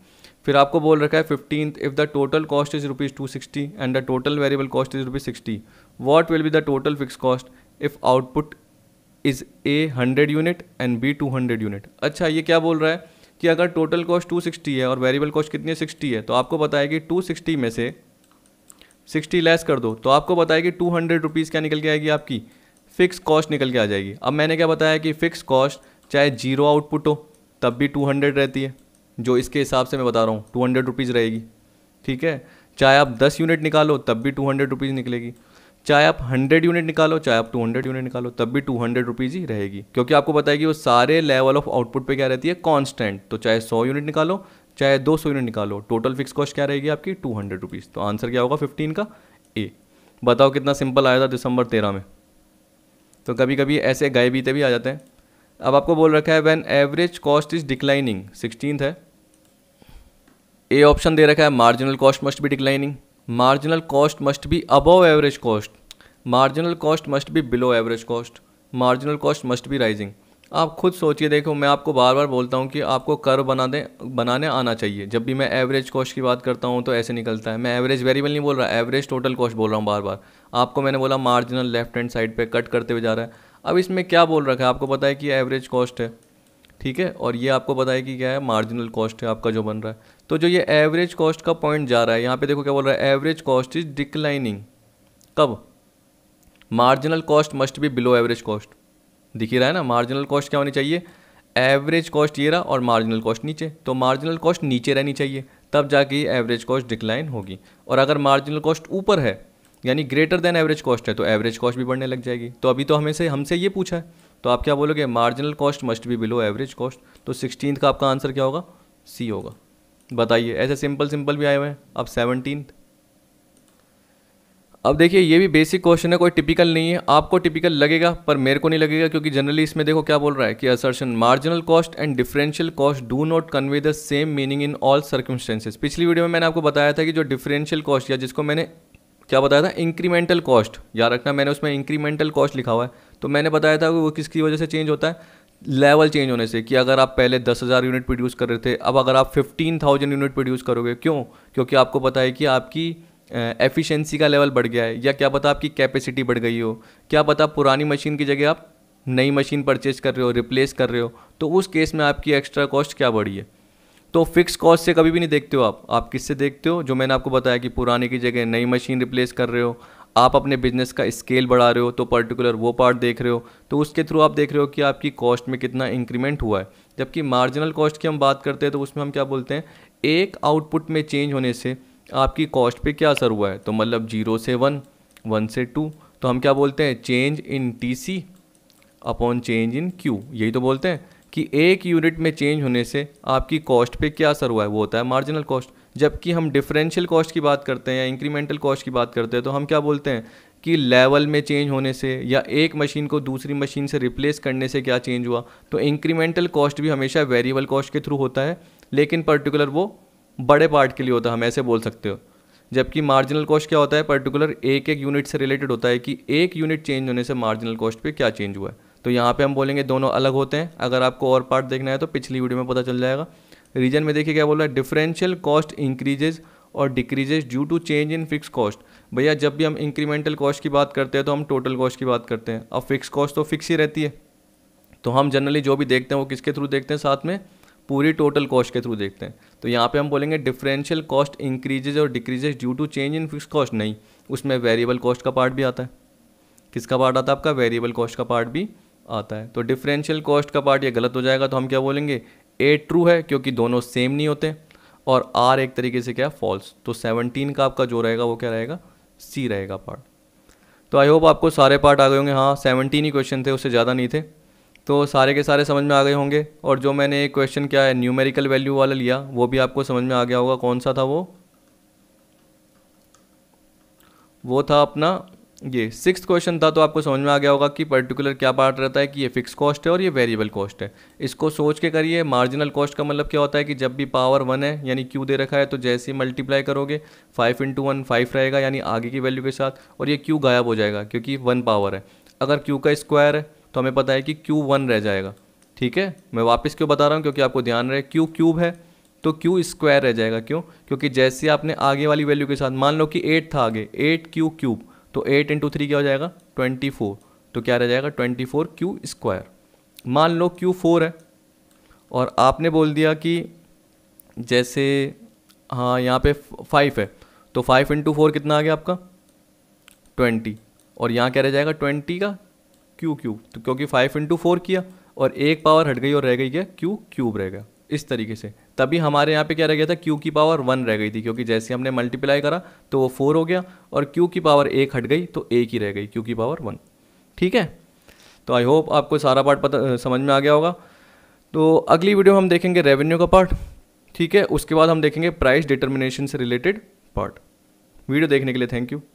फिर आपको बोल रखा है fifteen if the total cost is rupees two sixty and the total variable cost is rupees sixty what will be the total fix cost if output is A hundred unit and B two hundred unit अच्छा ये क्या बोल रहा है कि अगर टोटल कॉस्ट टू सिक्सटी है और वेरिएबल कॉस्ट कितनी है सिक्सटी है तो आपको बताया कि टू सिक्सटी में से सिक्सटी लेस कर दो तो आपको बताया कि टू हंड्रेड रुपीज़ क्या निकल के आएगी आपकी फ़िक्स कॉस्ट निकल के आ जाएगी अब मैंने क्या बताया कि फ़िक्स कॉस्ट चाहे जीरो आउटपुट हो तब भी टू हंड्रेड रहती है जो इसके हिसाब से मैं बता रहा हूँ टू हंड्रेड रुपीज़ रहेगी ठीक है चाहे आप दस यूनिट निकालो तब भी टू हंड्रेड रुपीज़ निकलेगी चाहे आप हंड्रेड यूनिट निकालो चाहे आप टू हंड्रेड यूनिट निकालो तब भी टू हंड्रेड रुपीज़ ही रहेगी क्योंकि आपको पता है कि वो सारे लेवल ऑफ आउटपुट पे क्या रहती है कॉन्स्टेंट तो चाहे सौ यूनिट निकालो चाहे दो सौ यूनिट निकालो टोटल फिक्स कॉस्ट क्या रहेगी आपकी टू हंड्रेड रुपीज़ तो आंसर क्या होगा फिफ्टीन का ए बताओ कितना सिंपल आया था दिसंबर तेरह में तो कभी कभी ऐसे गए बीते भी आ जाते हैं अब आपको बोल रखा है when average cost is declining sixteen है ए ऑप्शन दे रखा है marginal cost must be declining marginal cost must be above average cost marginal cost must be below average cost marginal cost must be rising आप खुद सोचिए देखो मैं आपको बार बार बोलता हूँ कि आपको कर्व बना दें बनाने आना चाहिए जब भी मैं एवरेज कॉस्ट की बात करता हूँ तो ऐसे निकलता है मैं एवरेज वेरिएबल नहीं बोल रहा एवरेज टोटल कॉस्ट बोल रहा हूँ बार बार आपको मैंने बोला मार्जिनल लेफ्ट हैंड साइड पे कट करते हुए जा रहा है अब इसमें क्या बोल रखा है आपको पता है कि एवरेज कॉस्ट है ठीक है और ये आपको पता है कि क्या है मार्जिनल कॉस्ट है आपका जो बन रहा है तो जो ये एवरेज कॉस्ट का पॉइंट जा रहा है यहाँ पे देखो क्या बोल रहा है एवरेज कॉस्ट इज डिक्लाइनिंग कब marginal cost must be below average cost दिख ही रहा है ना मार्जिनल कॉस्ट क्या होनी चाहिए एवरेज कॉस्ट ये रहा और मार्जिनल कॉस्ट नीचे तो मार्जिनल कॉस्ट नीचे रहनी चाहिए तब जाके एवरेज कॉस्ट डिक्लाइन होगी और अगर मार्जिनल कॉस्ट ऊपर है यानी ग्रेटर देन एवरेज कॉस्ट है तो एवरेज कॉस्ट भी बढ़ने लग जाएगी तो अभी तो हमें से हमसे ये पूछा है तो आप क्या बोलोगे marginal cost must be below average cost तो सिक्सटीन का आपका आंसर क्या होगा सी होगा बताइए ऐसे सिंपल सिंपल भी आए हुए हैं अब सेवनटीन अब देखिए ये भी बेसिक क्वेश्चन है कोई टिपिकल नहीं है आपको टिपिकल लगेगा पर मेरे को नहीं लगेगा क्योंकि जनरली इसमें देखो क्या बोल रहा है कि assertion marginal cost and differential cost do not convey the same meaning in all circumstances पिछली वीडियो में मैंने आपको बताया था कि जो डिफरेंशियल कॉस्ट या जिसको मैंने क्या बताया था इंक्रीमेंटल कॉस्ट याद रखना मैंने उसमें इंक्रीमेंटल कॉस्ट लिखा हुआ है तो मैंने बताया था कि वो किसकी वजह से चेंज होता है लेवल चेंज होने से कि अगर आप पहले दस हज़ार यूनिट प्रोड्यूस कर रहे थे अब अगर आप फिफ्टीन थाउजेंड यूनिट प्रोड्यूस करोगे क्यों क्योंकि आपको पता है कि आपकी एफिशिएंसी का लेवल बढ़ गया है या क्या पता आपकी कैपेसिटी बढ़ गई हो क्या पता पुरानी मशीन की जगह आप नई मशीन परचेज कर रहे हो रिप्लेस कर रहे हो तो उस केस में आपकी एक्स्ट्रा कॉस्ट क्या बढ़ी है तो फिक्स कॉस्ट से कभी भी नहीं देखते हो आप आप किससे देखते हो जो मैंने आपको बताया कि पुराने की जगह नई मशीन रिप्लेस कर रहे हो आप अपने बिजनेस का स्केल बढ़ा रहे हो तो पर्टिकुलर वो पार्ट देख रहे हो तो उसके थ्रू आप देख रहे हो कि आपकी कॉस्ट में कितना इंक्रीमेंट हुआ है जबकि मार्जिनल कॉस्ट की हम बात करते हैं तो उसमें हम क्या बोलते हैं एक आउटपुट में चेंज होने से आपकी कॉस्ट पे क्या असर हुआ है तो मतलब जीरो से वन वन से टू तो हम क्या बोलते हैं change in T C upon change in Q यही तो बोलते हैं कि एक यूनिट में चेंज होने से आपकी कॉस्ट पे क्या असर हुआ है वो होता है मार्जिनल कॉस्ट जबकि हम डिफरेंशियल कॉस्ट की बात करते हैं या इंक्रीमेंटल कॉस्ट की बात करते हैं तो हम क्या बोलते हैं कि लेवल में चेंज होने से या एक मशीन को दूसरी मशीन से रिप्लेस करने से क्या चेंज हुआ तो इंक्रीमेंटल कॉस्ट भी हमेशा वेरिएबल कॉस्ट के थ्रू होता है लेकिन पर्टिकुलर वो बड़े पार्ट के लिए होता है हम ऐसे बोल सकते हो जबकि मार्जिनल कॉस्ट क्या होता है पर्टिकुलर एक एक यूनिट से रिलेटेड होता है कि एक यूनिट चेंज होने से मार्जिनल कॉस्ट पे क्या चेंज हुआ है तो यहाँ पे हम बोलेंगे दोनों अलग होते हैं अगर आपको और पार्ट देखना है तो पिछली वीडियो में पता चल जाएगा रीजन में देखिए क्या बोल रहा है डिफरेंशियल कॉस्ट इंक्रीजेज और decreases due to change in fix cost भैया जब भी हम इंक्रीमेंटल कॉस्ट की बात करते हैं तो हम टोटल कॉस्ट की बात करते हैं अब फिक्स कॉस्ट तो फिक्स ही रहती है तो हम जनरली जो भी देखते हैं वो किसके थ्रू देखते हैं साथ में पूरी टोटल कॉस्ट के थ्रू देखते हैं तो यहाँ पे हम बोलेंगे डिफरेंशियल कॉस्ट इंक्रीजेज और decreases due to change in fix cost नहीं उसमें वेरिएबल कॉस्ट का पार्ट भी आता है किसका पार्ट आता है आपका वेरिएबल कॉस्ट का पार्ट भी आता है तो डिफरेंशियल कॉस्ट का पार्ट ये गलत हो जाएगा तो हम क्या बोलेंगे ए ट्रू है क्योंकि दोनों सेम नहीं होते और आर एक तरीके से क्या फॉल्स तो सेवनटीन का आपका जो रहेगा वो क्या रहेगा सी रहेगा पार्ट तो आई होप आपको सारे पार्ट आ गए होंगे हाँ सेवनटीन ही क्वेश्चन थे उससे ज़्यादा नहीं थे तो सारे के सारे समझ में आ गए होंगे और जो मैंने एक क्वेश्चन क्या है न्यूमेरिकल वैल्यू वाला लिया वो भी आपको समझ में आ गया होगा कौन सा था वो वो था अपना ये सिक्स क्वेश्चन था तो आपको समझ में आ गया होगा कि पर्टिकुलर क्या पार्ट रहता है कि ये फिक्स कॉस्ट है और ये वेरिएबल कॉस्ट है इसको सोच के करिए मार्जिनल कॉस्ट का मतलब क्या होता है कि जब भी पावर वन है यानी क्यू दे रखा है तो जैसे ही मल्टीप्लाई करोगे फाइव इंटू वन फाइव रहेगा यानी आगे की वैल्यू के साथ और ये क्यू गायब हो जाएगा क्योंकि वन पावर है अगर क्यू का स्क्वायर है तो हमें पता है कि क्यू वन रह जाएगा ठीक है मैं वापस क्यों बता रहा हूँ क्योंकि आपको ध्यान रहे क्यू क्यूब है तो क्यू स्क्वायर रह जाएगा क्यों क्योंकि जैसे आपने आगे वाली वैल्यू के साथ मान लो कि एट था आगे एट क्यू क्यूब तो एट इंटू थ्री क्या हो जाएगा ट्वेंटी फोर तो क्या रह जाएगा ट्वेंटी फोर क्यू स्क्वायर मान लो क्यू फोर है और आपने बोल दिया कि जैसे हाँ यहाँ पे फाइव है तो फाइव इंटू फोर कितना आ गया आपका ट्वेंटी और यहाँ क्या रह जाएगा ट्वेंटी का क्यू क्यूब तो क्योंकि फाइव इंटू फोर किया और एक पावर हट गई और रह गई क्या क्यू क्यूब रह गया इस तरीके से तभी हमारे यहाँ पे क्या रह गया था क्यू की पावर वन रह गई थी क्योंकि जैसे हमने मल्टीप्लाई करा तो वो फोर हो गया और क्यू की पावर एक हट गई तो एक ही रह गई क्यू की पावर वन ठीक है तो आई होप आपको सारा पार्ट पता समझ में आ गया होगा तो अगली वीडियो हम देखेंगे रेवेन्यू का पार्ट ठीक है उसके बाद हम देखेंगे प्राइस डिटर्मिनेशन से रिलेटेड पार्ट वीडियो देखने के लिए थैंक यू